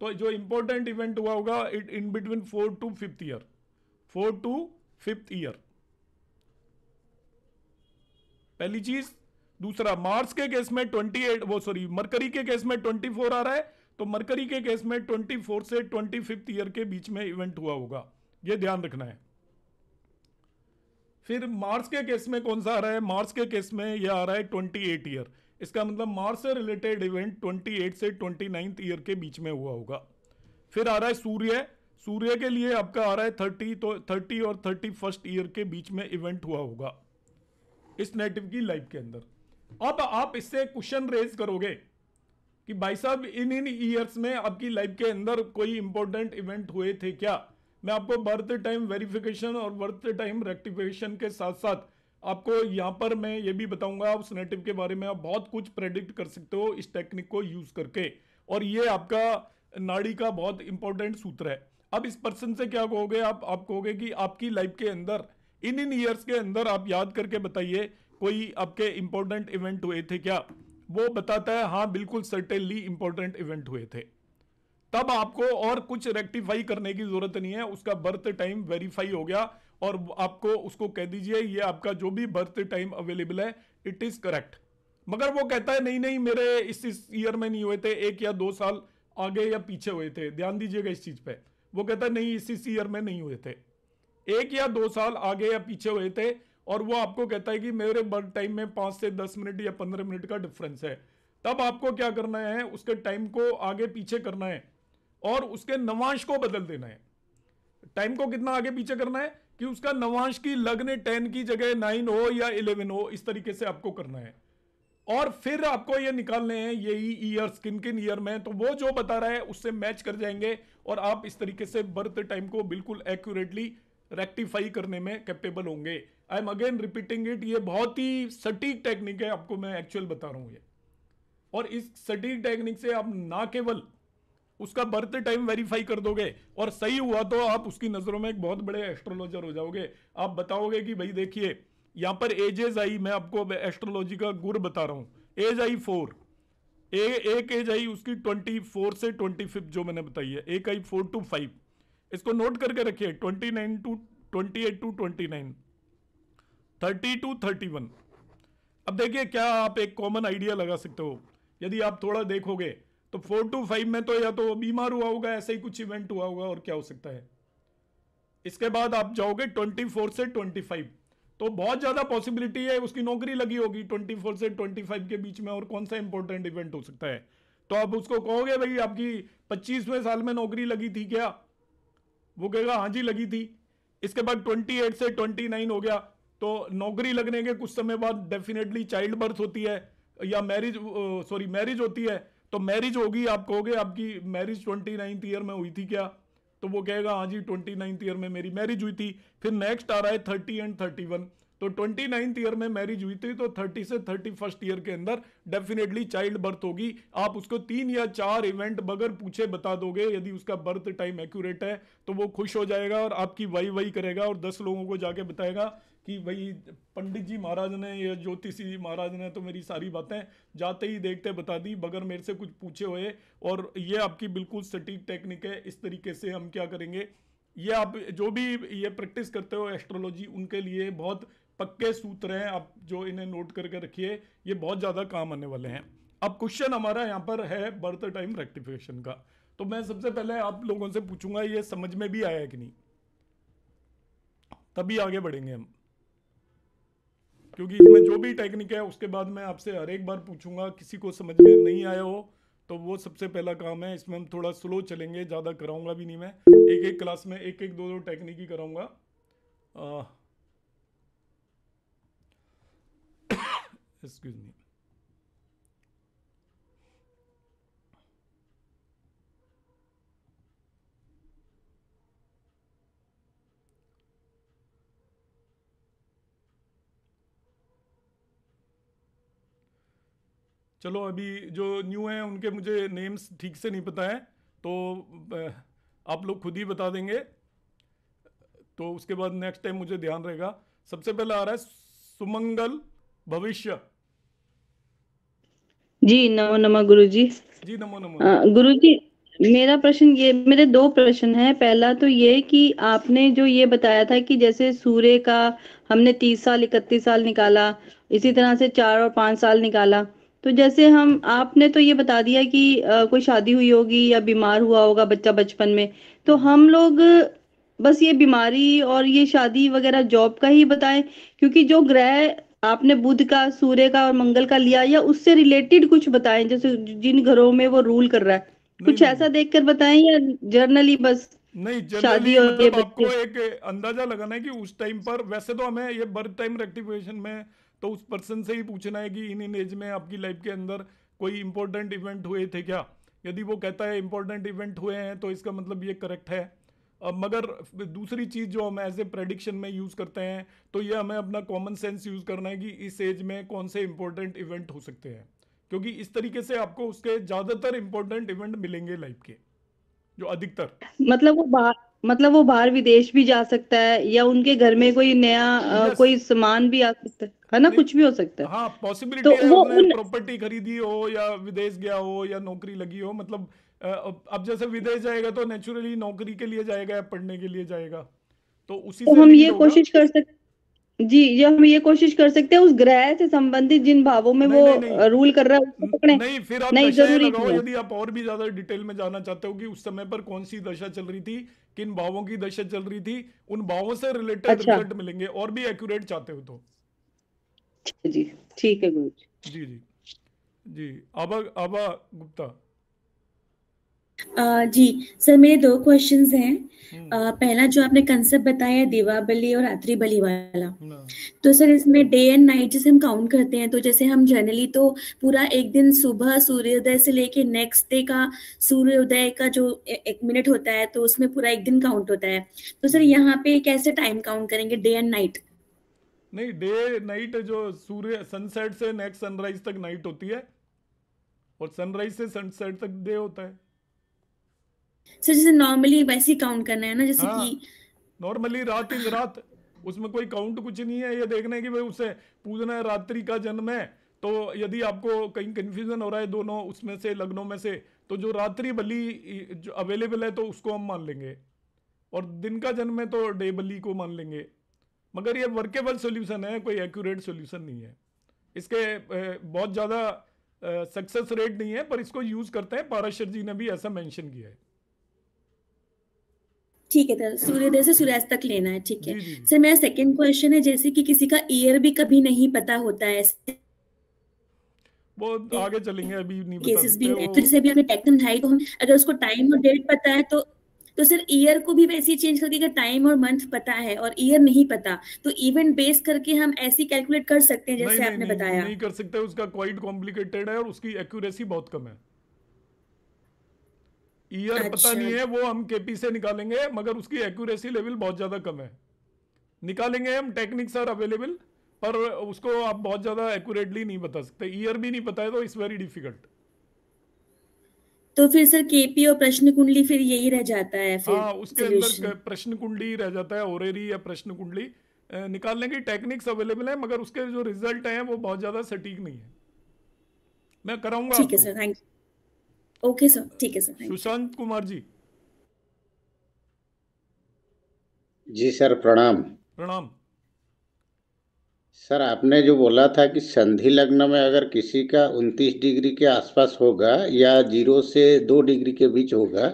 A: तो जो इंपॉर्टेंट इवेंट हुआ होगा it in between four to fifth year four to fifth year पहली चीज दूसरा मार्स के केस में 28 वो सॉरी मरकरी के केस में 24 आ रहा है तो मरकरी के केस में 24 से फिफ्थ ईयर के बीच में इवेंट हुआ होगा ये ध्यान रखना है फिर मार्स के केस में कौन सा आ रहा है मार्स के केस में ये आ रहा है 28 ईयर इसका मतलब मार्स से रिलेटेड इवेंट 28 से नाइन्थ ईयर के बीच में हुआ होगा फिर आ रहा है सूर्य सूर्य के लिए आपका आ रहा है 30 तो 30 और फर्स्ट ईयर के बीच में इवेंट हुआ होगा इस नेटिव की लाइफ के अंदर अब आप इससे क्वेश्चन रेज करोगे कि भाई साहब इन इन ईयर्स में आपकी लाइफ के अंदर कोई इंपॉर्टेंट इवेंट हुए थे क्या मैं आपको बर्थ टाइम वेरिफिकेशन और बर्थ टाइम रेक्टिफिकेशन के साथ साथ आपको यहाँ पर मैं ये भी बताऊंगा उस नेटिव के बारे में आप बहुत कुछ प्रेडिक्ट कर सकते हो इस टेक्निक को यूज करके और ये आपका नाड़ी का बहुत इंपॉर्टेंट सूत्र है अब इस पर्सन से क्या कहोगे आप आप कहोगे कि आपकी लाइफ के अंदर इन इन ईयर्स के अंदर आप याद करके बताइए कोई आपके इंपॉर्टेंट इवेंट हुए थे क्या वो बताता है हाँ बिल्कुल सर्टेनली इंपॉर्टेंट इवेंट हुए थे तब आपको और कुछ रेक्टिफाई करने की जरूरत नहीं है उसका बर्थ टाइम वेरीफाई हो गया और आपको उसको कह दीजिए ये आपका जो भी बर्थ टाइम अवेलेबल है इट इज करेक्ट मगर वो कहता है नहीं नहीं मेरे इस इस ईयर में नहीं हुए थे एक या दो साल आगे या पीछे हुए थे ध्यान दीजिएगा इस चीज पे वो कहता है नहीं इस इस ईयर में नहीं हुए थे एक या दो साल आगे या पीछे हुए थे और वो आपको कहता है कि मेरे बर्थ टाइम में पांच से दस मिनट या पंद्रह मिनट का डिफरेंस है तब आपको क्या करना है उसके टाइम को आगे पीछे करना है और उसके नवांश को बदल देना है टाइम को कितना आगे पीछे करना है कि उसका नवांश की लग्न टेन की जगह नाइन हो या इलेवन हो इस तरीके से आपको करना है और फिर आपको ये निकालने हैं यही ईयर किन किन ईयर में तो वो जो बता रहा है उससे मैच कर जाएंगे और आप इस तरीके से बर्थ टाइम को बिल्कुल एक्यूरेटली रेक्टिफाई करने में कैपेबल होंगे I am again repeating it ये बहुत ही सटीक टेक्निक है आपको मैं एक्चुअल बता रहा हूँ ये और इस सटीक टेक्निक से आप ना केवल उसका बर्थ टाइम वेरीफाई कर दोगे और सही हुआ तो आप उसकी नज़रों में एक बहुत बड़े एस्ट्रोलॉजर हो जाओगे आप बताओगे कि भाई देखिए यहाँ पर एजेज आई मैं आपको एस्ट्रोलॉजी का गुर बता रहा हूँ एज आई फोर ए, एक एज आई उसकी ट्वेंटी फोर से ट्वेंटी फिफ्थ जो मैंने बताई है एक आई फोर टू फाइव इसको नोट करके रखिए twenty nine to twenty eight to twenty nine thirty to thirty one अब देखिए क्या आप एक कॉमन आइडिया लगा सकते हो यदि आप थोड़ा देखोगे तो फोर टू फाइव में तो या तो बीमार हुआ होगा ऐसे ही कुछ इवेंट हुआ होगा और क्या हो सकता है इसके बाद आप जाओगे ट्वेंटी फोर से ट्वेंटी फाइव तो बहुत ज़्यादा पॉसिबिलिटी है उसकी नौकरी लगी होगी ट्वेंटी फोर से ट्वेंटी फाइव के बीच में और कौन सा इंपॉर्टेंट इवेंट हो सकता है तो आप उसको कहोगे भाई आपकी पच्चीसवें साल में नौकरी लगी थी क्या वो कहेगा हाँ जी लगी थी इसके बाद 28 से 29 हो गया तो नौकरी लगने के कुछ समय बाद डेफिनेटली चाइल्ड बर्थ होती है या मैरिज सॉरी मैरिज होती है तो मैरिज होगी आप कहोगे आपकी मैरिज ट्वेंटी नाइन्थ ईयर में हुई थी क्या तो वो कहेगा हाँ जी ट्वेंटी नाइन्थ ईयर में मेरी मैरिज हुई थी फिर नेक्स्ट आ रहा है थर्टी एंड थर्टी वन तो ट्वेंटी नाइन्थ ईयर में मैरिज हुई थी तो थर्टी से थर्टी फर्स्ट ईयर के अंदर डेफिनेटली चाइल्ड बर्थ होगी आप उसको तीन या चार इवेंट बगैर पूछे बता दोगे यदि उसका बर्थ टाइम एक्यूरेट है तो वो खुश हो जाएगा और आपकी वही वही करेगा और दस लोगों को जाके बताएगा कि भाई पंडित जी महाराज ने या ज्योतिषी जी महाराज ने तो मेरी सारी बातें जाते ही देखते बता दी बगैर मेरे से कुछ पूछे हुए और ये आपकी बिल्कुल सटीक टेक्निक है इस तरीके से हम क्या करेंगे ये आप जो भी ये प्रैक्टिस करते हो एस्ट्रोलॉजी उनके लिए बहुत पक्के सूत्र हैं आप जो इन्हें नोट करके रखिए ये बहुत ज़्यादा काम आने वाले हैं अब क्वेश्चन हमारा यहाँ पर है बर्थ टाइम रेक्टिफिकेशन का तो मैं सबसे पहले आप लोगों से पूछूंगा ये समझ में भी आया कि नहीं तभी आगे बढ़ेंगे हम क्योंकि इसमें जो भी टेक्निक है उसके बाद मैं आपसे हर एक बार पूछूंगा किसी को समझ में नहीं आया हो तो वो सबसे पहला काम है इसमें हम थोड़ा स्लो चलेंगे ज़्यादा कराऊंगा भी नहीं मैं एक एक क्लास में एक एक दो दो टेक्निक ही कराऊंगा excuse me चलो अभी जो न्यू है उनके मुझे नेम्स ठीक से नहीं पता है तो आप लोग खुद ही बता देंगे तो उसके बाद नेक्स्ट टाइम मुझे ध्यान रहेगा सबसे पहला आ रहा है सुमंगल भविष्य
B: जी नमो नमः गुरु जी जी नमो नमः गुरु जी मेरा प्रश्न ये मेरे दो प्रश्न हैं पहला तो ये कि आपने जो ये बताया था कि जैसे सूर्य का हमने तीस साल इकतीस साल निकाला इसी तरह से चार और पांच साल निकाला तो जैसे हम आपने तो ये बता दिया कि आ, कोई शादी हुई होगी या बीमार हुआ होगा बच्चा बचपन में तो हम लोग बस ये बीमारी और ये शादी वगैरह जॉब का ही बताएं क्योंकि जो ग्रह आपने बुद्ध का सूर्य का और मंगल का लिया या उससे रिलेटेड कुछ बताएं जैसे जिन घरों में वो रूल कर रहा है कुछ ऐसा देख कर बताए या जर्नली बस
A: नहीं और मतलब आपको एक अंदाजा लगाना है कि उस टाइम पर वैसे तो हमें ये बर्थ टाइम रेक्टिफिकेशन में तो उस पर्सन से ही पूछना है कि इन इन एज में आपकी लाइफ के अंदर कोई इंपॉर्टेंट इवेंट हुए थे क्या यदि वो कहता है इंपॉर्टेंट इवेंट हुए हैं तो इसका मतलब ये करेक्ट है मगर दूसरी चीज़ जो हम एज ए प्रडिक्शन में यूज़ करते हैं तो ये हमें अपना कॉमन सेंस यूज़ करना है कि इस एज में कौन से इंपॉर्टेंट इवेंट हो सकते हैं क्योंकि इस तरीके से आपको उसके ज़्यादातर इंपॉर्टेंट इवेंट मिलेंगे लाइफ के जो अधिकतर
B: मतलब वो बाहर मतलब वो बाहर विदेश भी जा सकता है या उनके घर में कोई नया yes. कोई सामान भी आ सकता है है ना कुछ भी हो
A: सकता है हाँ पॉसिबिलिटी तो है वो उन... प्रॉपर्टी खरीदी हो या विदेश गया हो या नौकरी लगी हो मतलब अब जैसे विदेश जाएगा तो नेचुरली नौकरी के लिए जाएगा या पढ़ने के लिए जाएगा तो उसी तो हम ये कोशिश
B: कर सकते जी ये हम ये कोशिश कर सकते हैं उस ग्रह से संबंधित जिन भावों में नहीं, वो नहीं, नहीं, रूल कर रहा है उसको पकड़े नहीं फिर आप नहीं जरूरी यदि
A: आप और भी ज्यादा डिटेल में जाना चाहते हो कि उस समय पर कौन सी दशा चल रही थी किन भावों की दशा चल रही थी उन भावों से रिलेटेड अच्छा। रिजल्ट मिलेंगे और भी एक्यूरेट चाहते हो तो जी ठीक
C: है गुरु जी जी
A: जी अब अब गुप्ता
C: जी सर मेरे दो क्वेश्चंस हैं आ, हम्म। पहला जो आपने कंसेप्ट बताया दिवा बलि और रात्रि बलि वाला हाँ। तो सर इसमें डे एंड नाइट जैसे हम काउंट करते हैं तो जैसे हम जनरली तो पूरा एक दिन सुबह सूर्योदय से लेके नेक्स्ट डे का सूर्योदय का जो एक मिनट होता है तो उसमें पूरा एक दिन काउंट होता है तो सर हम्म। यहाँ पे कैसे टाइम काउंट करेंगे डे एंड नाइट
A: नहीं डे नाइट जो सूर्य सनसेट से नेक्स्ट सनराइज तक नाइट होती है और सनराइज से सनसेट तक डे होता है
C: सर जैसे नॉर्मली वैसे ही काउंट करना है ना जैसे हाँ, कि
A: नॉर्मली रात इज रात उसमें कोई काउंट कुछ नहीं है ये देखना है कि भाई उसे पूजना है रात्रि का जन्म है तो यदि आपको कहीं कंफ्यूजन हो रहा है दोनों उसमें से लग्नों में से तो जो रात्रि बलि जो अवेलेबल है तो उसको हम मान लेंगे और दिन का जन्म है तो डे बलि को मान लेंगे मगर ये वर्केबल सोल्यूशन है कोई एक्यूरेट सोल्यूशन नहीं है इसके बहुत ज़्यादा सक्सेस रेट नहीं है पर इसको यूज़ करते हैं पाराशर जी ने भी ऐसा मैंशन किया है
C: ठीक है तो सूर्योदय से सूर्यास्त तक लेना है ठीक है सर मेरा सेकंड क्वेश्चन है जैसे कि किसी का ईयर भी कभी नहीं पता होता है
A: वो आगे चलेंगे अभी नहीं केसेस भी हैं तो
C: जैसे टेक्टन हाई हम अगर उसको टाइम और डेट पता है तो तो सर ईयर को भी वैसे ही चेंज करके अगर टाइम और मंथ पता है और ईयर नहीं पता तो इवेंट बेस करके हम ऐसी कैलकुलेट कर सकते हैं जैसे आपने बताया नहीं
A: कर सकते उसका क्वाइट कॉम्प्लिकेटेड है और उसकी एक्यूरेसी बहुत कम है ईयर अच्छा। पता नहीं है वो हम केपी से निकालेंगे मगर उसकी एक्यूरेसी लेवल बहुत ज़्यादा कम है निकालेंगे हम टेक्निक्स आर अवेलेबल पर उसको आप बहुत ज़्यादा एक्यूरेटली नहीं बता सकते ईयर भी नहीं पता है तो इट्स वेरी डिफिकल्ट
C: तो फिर सर केपी और प्रश्न कुंडली फिर यही रह जाता है फिर हाँ उसके अंदर
A: प्रश्न कुंडली रह जाता है ओरेरी या प्रश्न कुंडली निकालने की टेक्निक्स अवेलेबल है मगर उसके जो रिजल्ट है वो बहुत ज़्यादा सटीक नहीं है मैं कराऊंगा ठीक है sir thank you okay sir ठीक है सर सुशांत कुमार जी
D: जी सर प्रणाम प्रणाम सर आपने जो बोला था कि संधि लग्न में अगर किसी का 29 डिग्री के आसपास होगा या जीरो से दो डिग्री के बीच होगा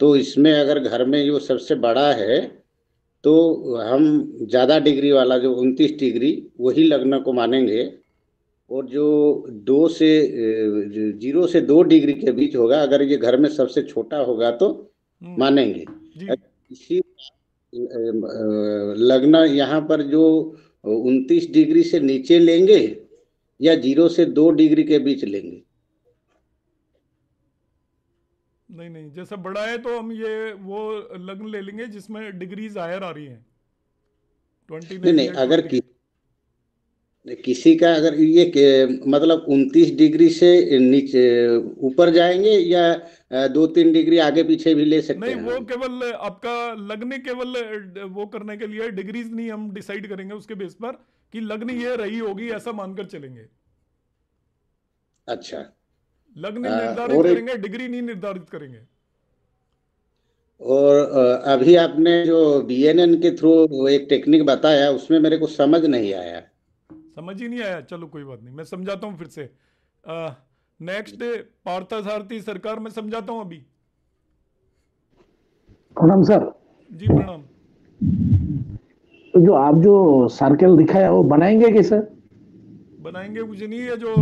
D: तो इसमें अगर घर में जो सबसे बड़ा है तो हम ज़्यादा डिग्री वाला जो 29 डिग्री वही लग्न को मानेंगे और जो दो से जीरो से दो डिग्री के बीच होगा अगर ये घर में सबसे छोटा होगा तो हम्म। मानेंगे इसी लगना यहाँ पर जो उनतीस डिग्री से नीचे लेंगे या जीरो से दो डिग्री के बीच लेंगे
A: नहीं नहीं जैसे बड़ा है तो हम ये वो लग्न ले लेंगे जिसमें डिग्री जाहिर आ रही है ट्वेंटी नहीं नहीं अगर किसी
D: किसी का अगर ये मतलब 29 डिग्री से नीचे ऊपर जाएंगे या दो तीन डिग्री आगे पीछे भी ले सकते नहीं, हैं वो
A: केवल आपका लगने केवल वो करने के लिए डिग्रीज नहीं हम डिसाइड करेंगे उसके बेस पर कि लगने ये रही होगी ऐसा मानकर चलेंगे अच्छा लगने निर्धारित करेंगे डिग्री नहीं निर्धारित करेंगे
D: और अभी आपने जो बीएनएन के थ्रू एक टेक्निक बताया उसमें मेरे को समझ नहीं आया
A: समझ ही नहीं आया चलो कोई बात नहीं मैं समझाता हूँ फिर से नेक्स्ट डे पार्था सारथी सरकार में समझाता हूँ अभी प्रणाम सर जी प्रणाम जो आप जो सर्कल दिखाया वो बनाएंगे कैसे बनाएंगे मुझे नहीं है जो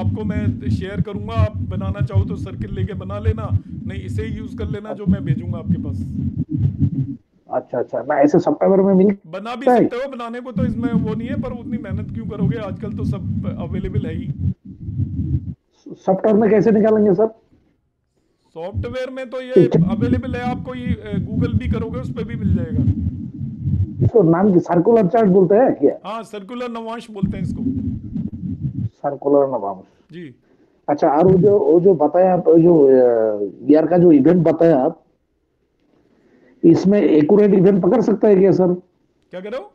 A: आपको मैं शेयर करूंगा आप बनाना चाहो तो सर्किल लेके बना लेना नहीं इसे ही यूज कर लेना जो मैं भेजूंगा आपके पास अच्छा अच्छा मैं ऐसे सब्सक्राइबर में मिल बना भी सकते हो बनाने को तो इसमें वो नहीं है पर उतनी मेहनत क्यों करोगे आजकल तो सब अवेलेबल है ही सॉफ्टवेयर में कैसे निकालेंगे सर सॉफ्टवेयर में तो ये अवेलेबल है आप कोई गूगल भी करोगे उस पर भी मिल जाएगा इसको नाम की सर्कुलर चार्ट बोलते हैं क्या हाँ सर्कुलर नवांश बोलते हैं इसको सर्कुलर नवांश जी अच्छा और जो वो जो बताया आप जो
D: ईयर का जो इवेंट बताया आप इसमें एक्यूरेट इवेंट पकड़ सकता है क्या सर क्या कह रहे हो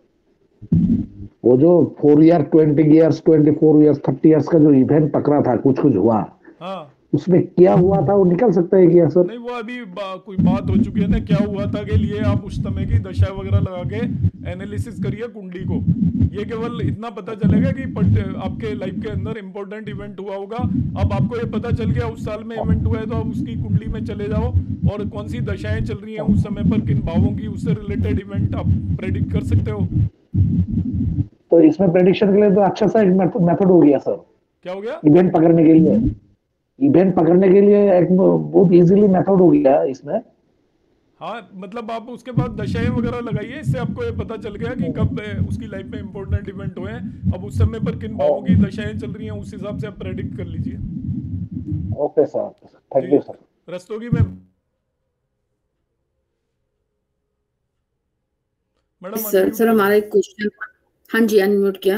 D: वो जो four year twenty years twenty four years thirty years का जो इवेंट पकड़ा था कुछ कुछ हुआ हाँ. उसमें क्या हुआ था वो निकल सकता है क्या सर नहीं
A: वो अभी बा, कोई बात हो चुकी है ना क्या हुआ था के लिए आप उस समय की दशा वगैरह लगा के एनालिसिस करिए कुंडली को ये केवल इतना पता चलेगा कि पट, आपके लाइफ के अंदर इम्पोर्टेंट इवेंट हुआ होगा अब आपको ये पता चल गया उस साल में इवेंट हुआ है तो आप उसकी कुंडली में चले जाओ और कौन सी दशाएं चल रही हैं उस समय पर किन भावों की उससे रिलेटेड इवेंट आप प्रेडिक्ट कर सकते हो तो इसमें प्रेडिक्शन के लिए तो अच्छा सा मेथड हो गया सर क्या हो गया इवेंट पकड़ने के लिए इवेंट पकड़ने के लिए एक बहुत इजीली मेथड हो गया इसमें हाँ मतलब आप उसके बाद दशाएं वगैरह लगाइए इससे आपको ये पता चल गया कि कब उसकी लाइफ में इम्पोर्टेंट इवेंट हुए हैं अब उस समय पर किन भावों की दशाएं चल रही हैं उस हिसाब से आप प्रेडिक्ट कर लीजिए okay sir thank you sir Rastogi ma'am madam sir sir
C: हमारा एक क्वेश्चन हाँ जी अनम्यूट किया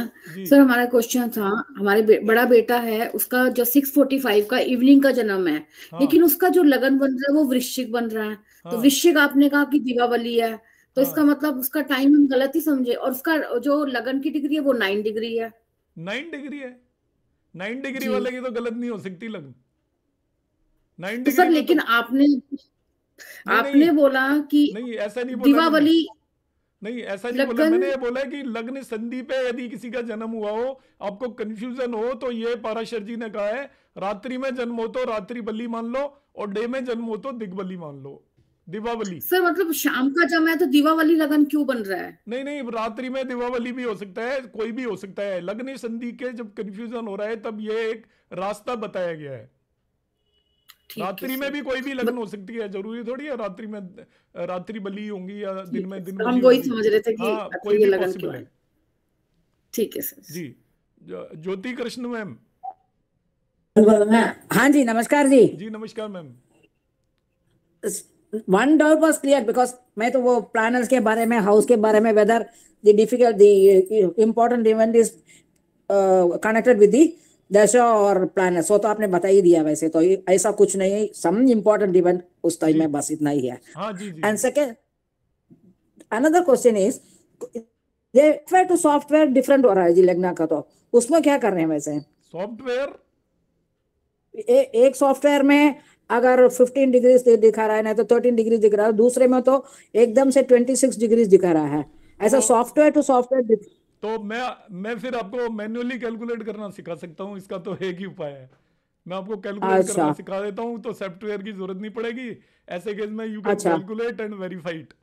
C: सर हमारा क्वेश्चन था हमारे बे, बड़ा बेटा है उसका जो 645 का इवनिंग का जन्म है हाँ। लेकिन उसका जो लगन बन रहा है वो वृश्चिक बन रहा है तो हाँ। तो वृश्चिक आपने कहा कि दीपावली है तो हाँ। इसका मतलब उसका टाइम हम गलत ही समझे और उसका जो लगन की डिग्री है वो नाइन डिग्री है
A: नाइन डिग्री है नाइन डिग्री वाले की तो गलत नहीं हो सकती लगन नाइन डिग्री तो सर तो
C: लेकिन आपने आपने बोला
A: कि दीपावली नहीं ऐसा नहीं बोला मतलब मैंने ये बोला कि लग्न संधि पे यदि किसी का जन्म हुआ हो आपको कंफ्यूजन हो तो ये पाराशर जी ने कहा है रात्रि में जन्म हो तो रात्रि बलि मान लो और डे में जन्म हो तो दिग्बली मान लो दिवावली सर मतलब शाम का जन्म है तो दिवावली लगन क्यों बन रहा है नहीं नहीं रात्रि में दिवावली भी हो सकता है कोई भी हो सकता है लग्न संधि के जब कंफ्यूजन हो रहा है तब ये एक रास्ता बताया गया है
C: रात्रि में भी कोई भी लग्न मतलब
A: हो सकती है जरूरी थोड़ी है रात्रि में रात्रि बली होंगी या दिन में दिन हम वही समझ रहे थे कि हाँ, कोई भी लग्न क्यों है
C: ठीक है सर जी
A: ज्योति कृष्ण मैम
C: हाँ जी नमस्कार जी
A: जी नमस्कार ma'am
C: one doubt was clear because मैं तो वो प्लानर्स के बारे में हाउस के बारे में whether the difficult the important event is connected with the दशा और प्लैनेट्स वो तो आपने बता ही दिया वैसे तो ऐसा कुछ नहीं है सम इम्पोर्टेंट इवेंट उस टाइम में बस इतना ही है and second another question is software to software different हो रहा है जी लगना का तो उसमें क्या कर रहे हैं वैसे
A: सॉफ्टवेयर
C: एक सॉफ्टवेयर में अगर 15 डिग्री दिखा रहा है ना तो 13 डिग्री दिख रहा है दूसरे में तो एकदम से 26 डिग्री दिखा रहा है ऐसा सॉफ्टवेयर टू सॉफ्टवेयर तो मैं मैं
A: फिर आपको मैन्युअली कैलकुलेट करना सिखा सकता हूँ इसका तो एक ही उपाय है मैं आपको कैलकुलेट अच्छा। करना सिखा देता हूँ तो सॉफ्टवेयर की जरूरत नहीं पड़ेगी ऐसे केस में you can calculate and verified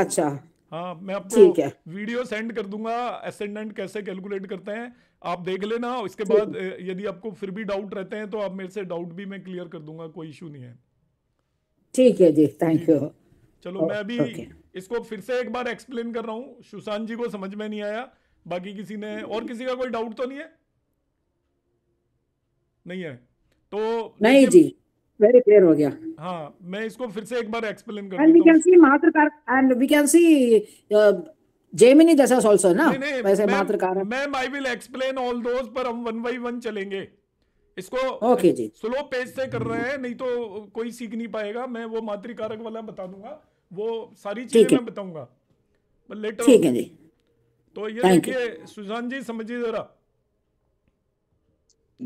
A: अच्छा हाँ मैं आपको वीडियो सेंड कर दूंगा एसेंडेंट कैसे कैलकुलेट करते हैं आप देख लेना इसके बाद यदि आपको फिर भी डाउट रहते हैं तो आप मेरे से डाउट भी मैं क्लियर कर दूंगा कोई इशू नहीं है ठीक है जी थैंक यू चलो मैं अभी इसको फिर से एक बार एक्सप्लेन कर रहा हूँ सुशांत जी को समझ में नहीं आया बाकी किसी ने और किसी का कोई डाउट तो नहीं है नहीं है तो
C: नहीं जी वेरी क्लियर हो गया
A: हाँ मैं इसको फिर से एक बार एक्सप्लेन कर and we can see
C: and we can see Gemini also ना वैसे I
A: will explain all those पर हम वन बाय वन चलेंगे इसको ओके जी स्लो पेज से कर रहे हैं नहीं तो कोई सीख नहीं पाएगा मैं वो मातृकारक वाला बता दूंगा वो सारी चीजें मैं बताऊंगा लेटर ठीक है जी तो ये देखिए सुजान जी समझिए जरा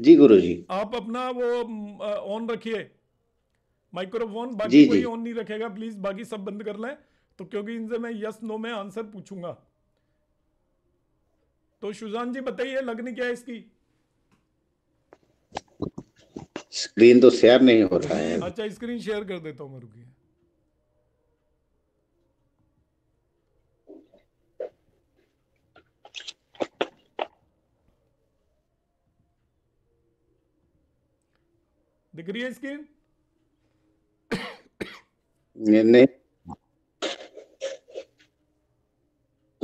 A: जी गुरु जी आप अपना वो ऑन रखिए माइक्रोफोन बाकी कोई ऑन नहीं रखेगा प्लीज बाकी सब बंद कर लें तो क्योंकि इनसे मैं यस नो में आंसर पूछूंगा तो सुजान जी बताइए लग्न क्या है इसकी
D: स्क्रीन तो शेयर नहीं हो रहा है
A: अच्छा स्क्रीन शेयर कर देता हूँ मैं रुकिए दिख रही है स्क्रीन
D: नहीं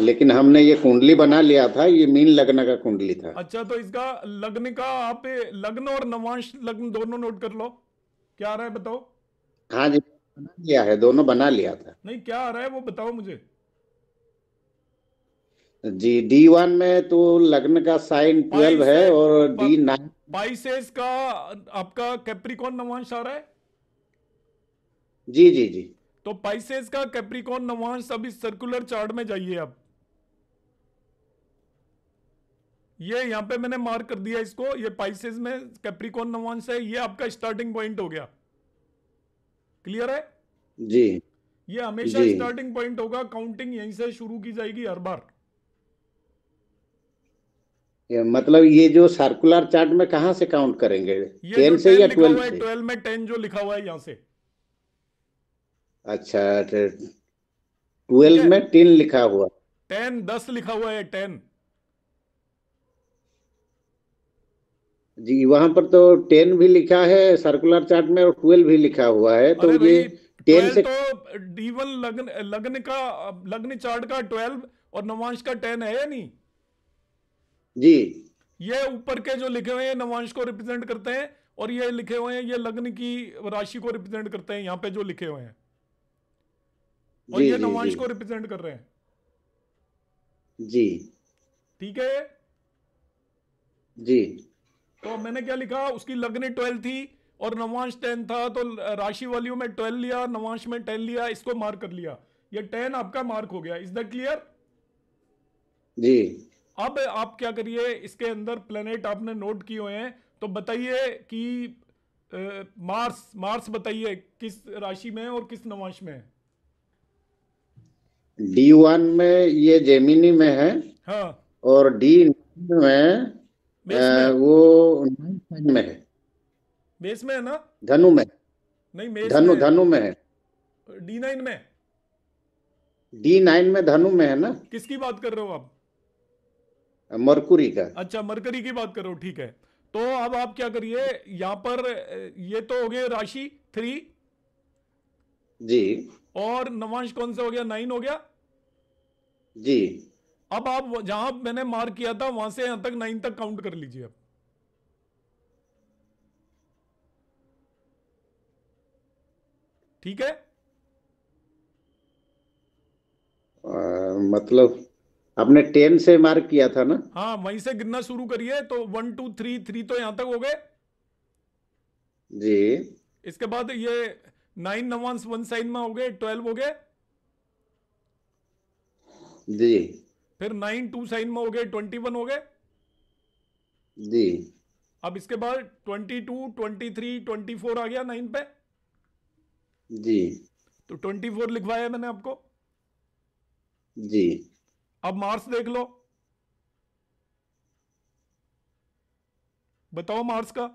D: लेकिन हमने ये कुंडली बना लिया था ये मीन लग्न का कुंडली था
A: अच्छा तो इसका लग्न का आप लग्न और नवांश लग्न दोनों नोट कर लो क्या आ रहा है बताओ
D: हाँ जी लिया है दोनों बना लिया
A: था नहीं क्या आ रहा है वो बताओ मुझे
D: जी डी वन में तो लग्न का साइन ट्वेल्व है और डी नाइन
A: बाइसेस का आपका कैप्रिकॉन नवांश आ रहा है जी जी जी तो पाइसेस का कैप्रिकॉन नवांश अभी सर्कुलर चार्ट में जाइए आप ये यहाँ पे मैंने मार्क कर दिया इसको ये पाइसेस में कैप्रिकॉन नवांश है ये आपका स्टार्टिंग पॉइंट हो गया क्लियर है जी ये हमेशा स्टार्टिंग पॉइंट होगा काउंटिंग यहीं से शुरू की जाएगी हर बार
D: मतलब ये जो सर्कुलर चार्ट में कहा से काउंट करेंगे टेन से या ट्वेल्व से
A: ट्वेल्व में टेन जो लिखा हुआ है यहाँ से
D: अच्छा ट्वेल्व तो में टेन लिखा हुआ
A: टेन दस लिखा हुआ है टेन
D: जी वहां पर तो टेन भी लिखा है सर्कुलर चार्ट में और ट्वेल्व भी लिखा हुआ है तो ये टेन से
A: तो डी वन लग्न का लग्न चार्ट का ट्वेल्व और नवांश का टेन है या नहीं जी ये ऊपर के जो लिखे हुए हैं नवांश को रिप्रेजेंट करते हैं और ये लिखे हुए हैं ये लग्न की राशि को रिप्रेजेंट करते हैं यहाँ पे जो लिखे हुए हैं और ये नवांश को रिप्रेजेंट कर रहे हैं जी ठीक है जी तो मैंने क्या लिखा उसकी लग्न ट्वेल्व थी और नवांश टेन था तो राशि वाली में ट्वेल्व लिया नवांश में टेन लिया इसको मार्क कर लिया ये टेन आपका मार्क हो गया इज दैट क्लियर जी अब आप क्या करिए इसके अंदर प्लेनेट आपने नोट किए हुए हैं तो बताइए कि मार्स मार्स बताइए किस राशि में और किस नवांश में
D: डी वन में ये जेमिनी में है हाँ और डी में, में वो में है बेस में है ना धनु में नहीं धनु धनु में है डी नाइन में डी नाइन में धनु में है ना
A: किसकी बात कर रहे हो आप
D: मरकुरी का
A: अच्छा मरकरी की बात करो ठीक है तो अब आप क्या करिए यहाँ पर ये तो हो गए राशि थ्री जी और नवांश कौन सा हो गया नाइन हो गया जी अब आप जहां मैंने मार्क किया था वहां से यहां तक नाइन तक काउंट कर लीजिए आप ठीक है
D: आ, मतलब आपने टेन से मार्क किया था ना
A: हाँ वहीं से गिनना शुरू करिए तो वन टू थ्री थ्री तो यहाँ तक हो गए जी इसके बाद ये नाइन नवांस वन साइन में हो गए ट्वेल्व हो गए जी फिर नाइन टू साइन में हो गए ट्वेंटी वन हो गए जी अब इसके बाद twenty two twenty three twenty four आ गया नाइन पे जी तो ट्वेंटी फोर लिखवाया मैंने आपको जी अब मार्स देख लो बताओ मार्स का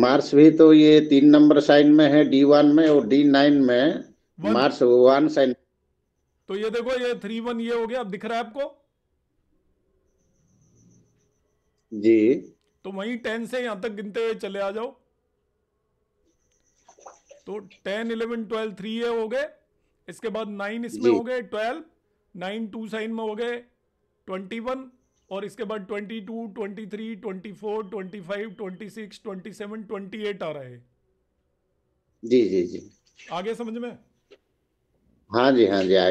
D: मार्स भी तो ये तीन नंबर साइन में है डी वन में और डी नाइन में वन? मार्स वन साइन
A: तो ये देखो ये थ्री वन ये हो गया अब दिख रहा है आपको जी तो वही टेन से यहां तक गिनते हुए चले आ जाओ तो टेन इलेवन ट्वेल्व थ्री ये हो गए इसके बाद नाइन इसमें हो गए ट्वेल्व नाइन टू साइन में हो गए ट्वेंटी वन और इसके बाद twenty two twenty three twenty four twenty five twenty six twenty seven twenty eight आ रहा है जी जी जी आगे समझ में
D: हाँ जी हाँ जी आ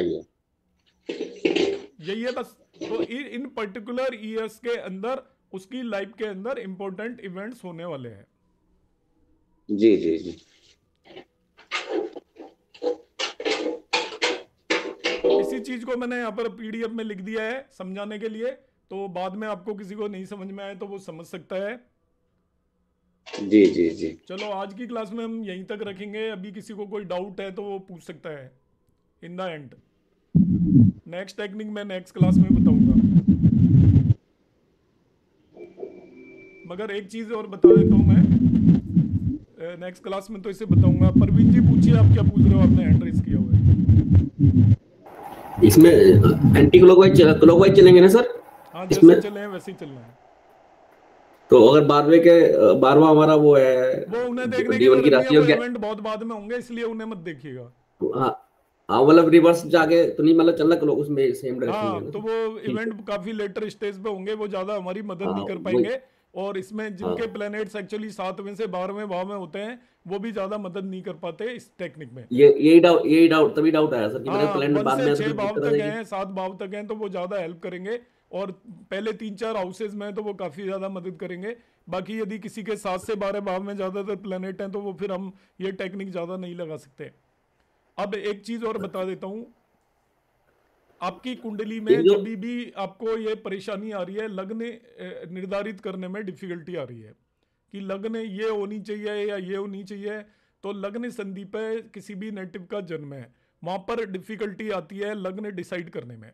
A: यही है बस तो इन पर्टिकुलर ईयर्स के अंदर उसकी लाइफ के अंदर इम्पोर्टेंट इवेंट्स होने वाले हैं जी जी जी इसी चीज को मैंने यहाँ पर पीडीएफ में लिख दिया है समझाने के लिए तो बाद में आपको किसी को नहीं समझ में आए तो वो समझ सकता है जी जी जी चलो आज की क्लास में हम यहीं तक रखेंगे अभी किसी को कोई डाउट है तो वो पूछ सकता है in the end next technique मैं नेक्स्ट क्लास में बताऊंगा मगर एक चीज और बता देता हूँ मैं नेक्स्ट क्लास में तो इसे बताऊंगा परवीन जी पूछिए आप क्या पूछ रहे हो आपने हैंड किया हुआ है
C: इसमें एंटी क्लॉकवाइज क्लॉकवाइज चलेंगे ना सर
A: हाँ, इसमें चले हैं वैसे ही चलना है
D: तो अगर बारहवें के बारहवा हमारा वो है वो उन्हें देखने की, की राशि इवेंट बहुत बाद में होंगे इसलिए उन्हें मत देखिएगा तो, हाँ हाँ मतलब रिवर्स जाके तो नहीं मतलब चलना क्लॉक तो उसमें सेम डायरेक्शन हाँ, में तो वो इवेंट काफी लेटर
A: स्टेज पे होंगे वो ज्यादा हमारी मदद हाँ, नहीं कर पाएंगे और इसमें जिनके प्लैनेट्स हाँ। एक्चुअली सातवें से बारहवें भाव में होते हैं वो भी ज्यादा मदद नहीं कर पाते इस टेक्निक में
D: ये ये डाउट डाउट तभी डाउट आया सर कि मेरे प्लैनेट बाद में छह भाव तक हैं
A: सात भाव तक हैं तो वो ज्यादा हेल्प करेंगे और पहले तीन चार हाउसेज में तो वो काफी ज्यादा मदद करेंगे बाकी यदि किसी के सात से बारह भाव में ज्यादातर प्लेनेट हैं तो वो फिर हम ये टेक्निक ज्यादा नहीं लगा सकते अब एक चीज और बता देता हूँ आपकी कुंडली में कभी भी आपको ये परेशानी आ रही है लग्न निर्धारित करने में डिफिकल्टी आ रही है कि लग्न ये होनी चाहिए या ये होनी चाहिए तो लग्न संधि पे किसी भी नेटिव का जन्म है वहाँ पर डिफिकल्टी आती है लग्न डिसाइड करने में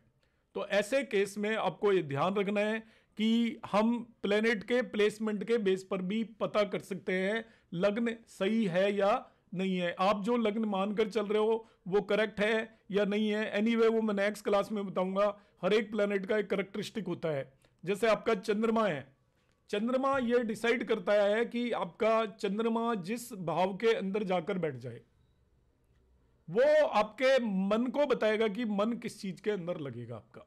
A: तो ऐसे केस में आपको ये ध्यान रखना है कि हम प्लेनेट के प्लेसमेंट के बेस पर भी पता कर सकते हैं लग्न सही है या नहीं है आप जो लग्न मानकर चल रहे हो वो करेक्ट है या नहीं है एनी anyway, वो मैं नेक्स्ट क्लास में बताऊंगा हर एक प्लानट का एक करेक्टरिस्टिक होता है जैसे आपका चंद्रमा है चंद्रमा ये डिसाइड करता है कि आपका चंद्रमा जिस भाव के अंदर जाकर बैठ जाए वो आपके मन को बताएगा कि मन किस चीज के अंदर लगेगा आपका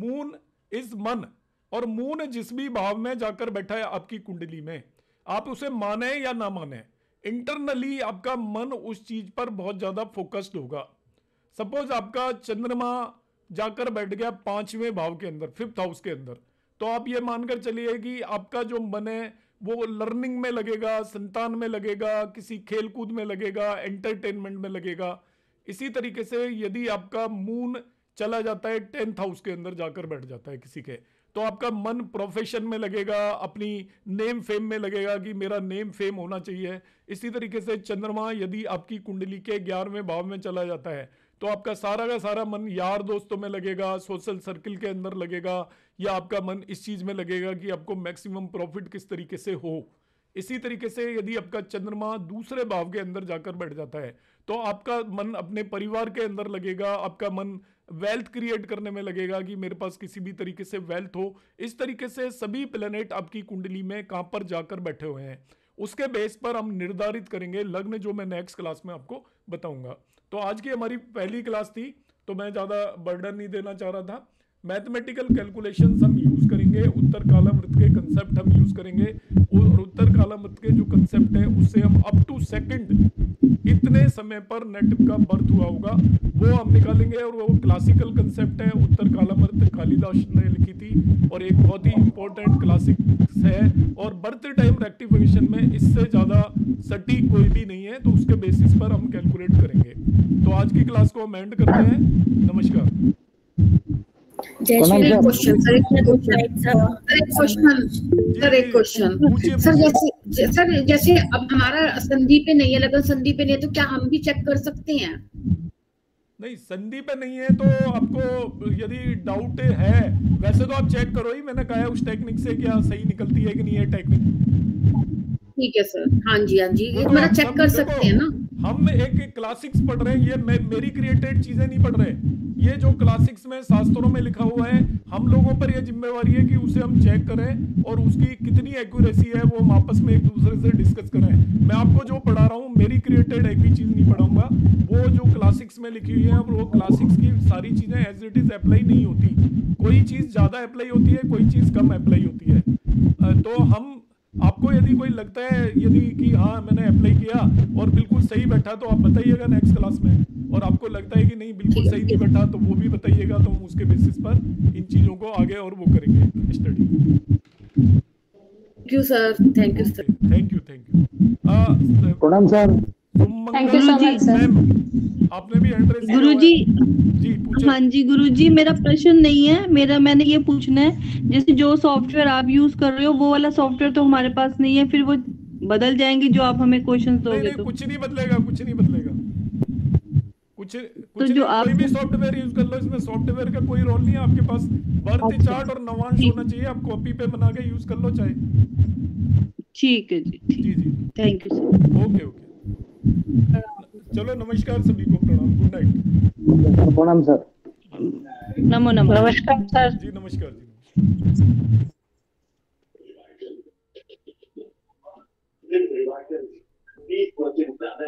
A: मून इज मन और मून जिस भी भाव में जाकर बैठा है आपकी कुंडली में आप उसे माने या ना माने इंटरनली आपका मन उस चीज पर बहुत ज्यादा फोकस्ड होगा सपोज आपका चंद्रमा जाकर बैठ गया पांचवें भाव के अंदर फिफ्थ हाउस के अंदर तो आप ये मानकर चलिए कि आपका जो मन है वो लर्निंग में लगेगा संतान में लगेगा किसी खेल कूद में लगेगा एंटरटेनमेंट में लगेगा इसी तरीके से यदि आपका मून चला जाता है टेंथ हाउस के अंदर जाकर बैठ जाता है किसी के तो आपका मन प्रोफेशन में लगेगा अपनी नेम फेम में लगेगा कि मेरा नेम फेम होना चाहिए इसी तरीके से चंद्रमा यदि आपकी कुंडली के ग्यारहवें भाव में चला जाता है तो आपका सारा का सारा मन यार दोस्तों में लगेगा सोशल सर्किल के अंदर लगेगा या आपका मन इस चीज़ में लगेगा कि आपको मैक्सिमम प्रॉफिट किस तरीके से हो इसी तरीके से यदि आपका चंद्रमा दूसरे भाव के अंदर जाकर बैठ जाता है तो आपका मन अपने परिवार के अंदर लगेगा आपका मन वेल्थ क्रिएट करने में लगेगा कि मेरे पास किसी भी तरीके से वेल्थ हो इस तरीके से सभी प्लेनेट आपकी कुंडली में कहां पर जाकर बैठे हुए हैं उसके बेस पर हम निर्धारित करेंगे लग्न जो मैं नेक्स्ट क्लास में आपको बताऊंगा तो आज की हमारी पहली क्लास थी तो मैं ज़्यादा बर्डन नहीं देना चाह रहा था मैथमेटिकल कैलकुलेशन हम करेंगे उत्तर काला मृत के कंसेप्ट हम यूज करेंगे और उत्तर काला मृत के जो कंसेप्ट है उससे हम अप टू सेकंड इतने समय पर नेटिव का बर्थ हुआ होगा वो हम निकालेंगे और वो क्लासिकल कंसेप्ट है उत्तर काला मृत कालिदास ने लिखी थी और एक बहुत ही इंपॉर्टेंट क्लासिक है और बर्थ टाइम रेक्टिफिकेशन में इससे ज़्यादा सटीक कोई भी नहीं है तो उसके बेसिस पर हम कैलकुलेट करेंगे तो आज की क्लास को हम एंड करते हैं नमस्कार
C: सर जैसे अब हमारा संधि पे नहीं है लगन संधि पे नहीं है तो क्या हम भी चेक कर सकते हैं
A: नहीं संधि पे नहीं है तो आपको यदि डाउट है वैसे तो आप चेक करो ही मैंने कहा उस टेक्निक से क्या सही निकलती है कि नहीं है टेक्निक
C: ठीक है सर हाँ जी हाँ जी ये थोड़ा चेक मतलब कर सकते हैं
A: ना हम एक क्लासिक्स पढ़ रहे हैं ये मे, मेरी क्रिएटेड चीजें नहीं पढ़ रहे ये जो क्लासिक्स में शास्त्रों में लिखा हुआ है हम लोगों पर ये जिम्मेवारी है कि उसे हम चेक करें और उसकी कितनी एक्यूरेसी है वो हम आपस में एक दूसरे से डिस्कस करें मैं आपको जो पढ़ा रहा हूँ मेरी क्रिएटेड एक भी चीज नहीं पढ़ाऊंगा वो जो क्लासिक्स में लिखी हुई है वो क्लासिक्स की सारी चीजें एज इट इज अप्लाई नहीं होती कोई चीज ज्यादा अप्लाई होती है कोई चीज कम अप्लाई होती है तो हम आपको यदि कोई लगता है यदि कि हाँ मैंने अप्लाई किया और बिल्कुल सही बैठा तो आप बताइएगा नेक्स्ट क्लास में और आपको लगता है कि नहीं बिल्कुल सही नहीं बैठा तो वो भी बताइएगा तो हम उसके बेसिस पर इन चीज़ों को आगे और वो करेंगे study
C: thank you sir thank you sir thank you thank
A: you प्रणाम सर गुरु जी
B: हाँ जी गुरु जी मेरा प्रश्न नहीं है मेरा मैंने ये पूछना है जैसे जो सॉफ्टवेयर आप यूज कर रहे हो वो वाला सॉफ्टवेयर तो हमारे पास नहीं है फिर वो बदल जाएंगे जो आप हमें क्वेश्चन दोगे तो कुछ
A: नहीं बदलेगा कुछ नहीं बदलेगा कुछ तो कुछ तो जो आप भी सॉफ्टवेयर यूज कर लो इसमें सॉफ्टवेयर का कोई रोल नहीं है आपके पास बर्थ चार्ट अच्छा। और नवांश होना चाहिए आप कॉपी पे बना के यूज कर लो चाहे ठीक है जी जी जी thank you sir okay okay चलो नमस्कार सभी को प्रणाम गुड
C: नाइट प्रणाम सर
A: नमो नमो नमस्कार सर जी नमस्कार जी Thank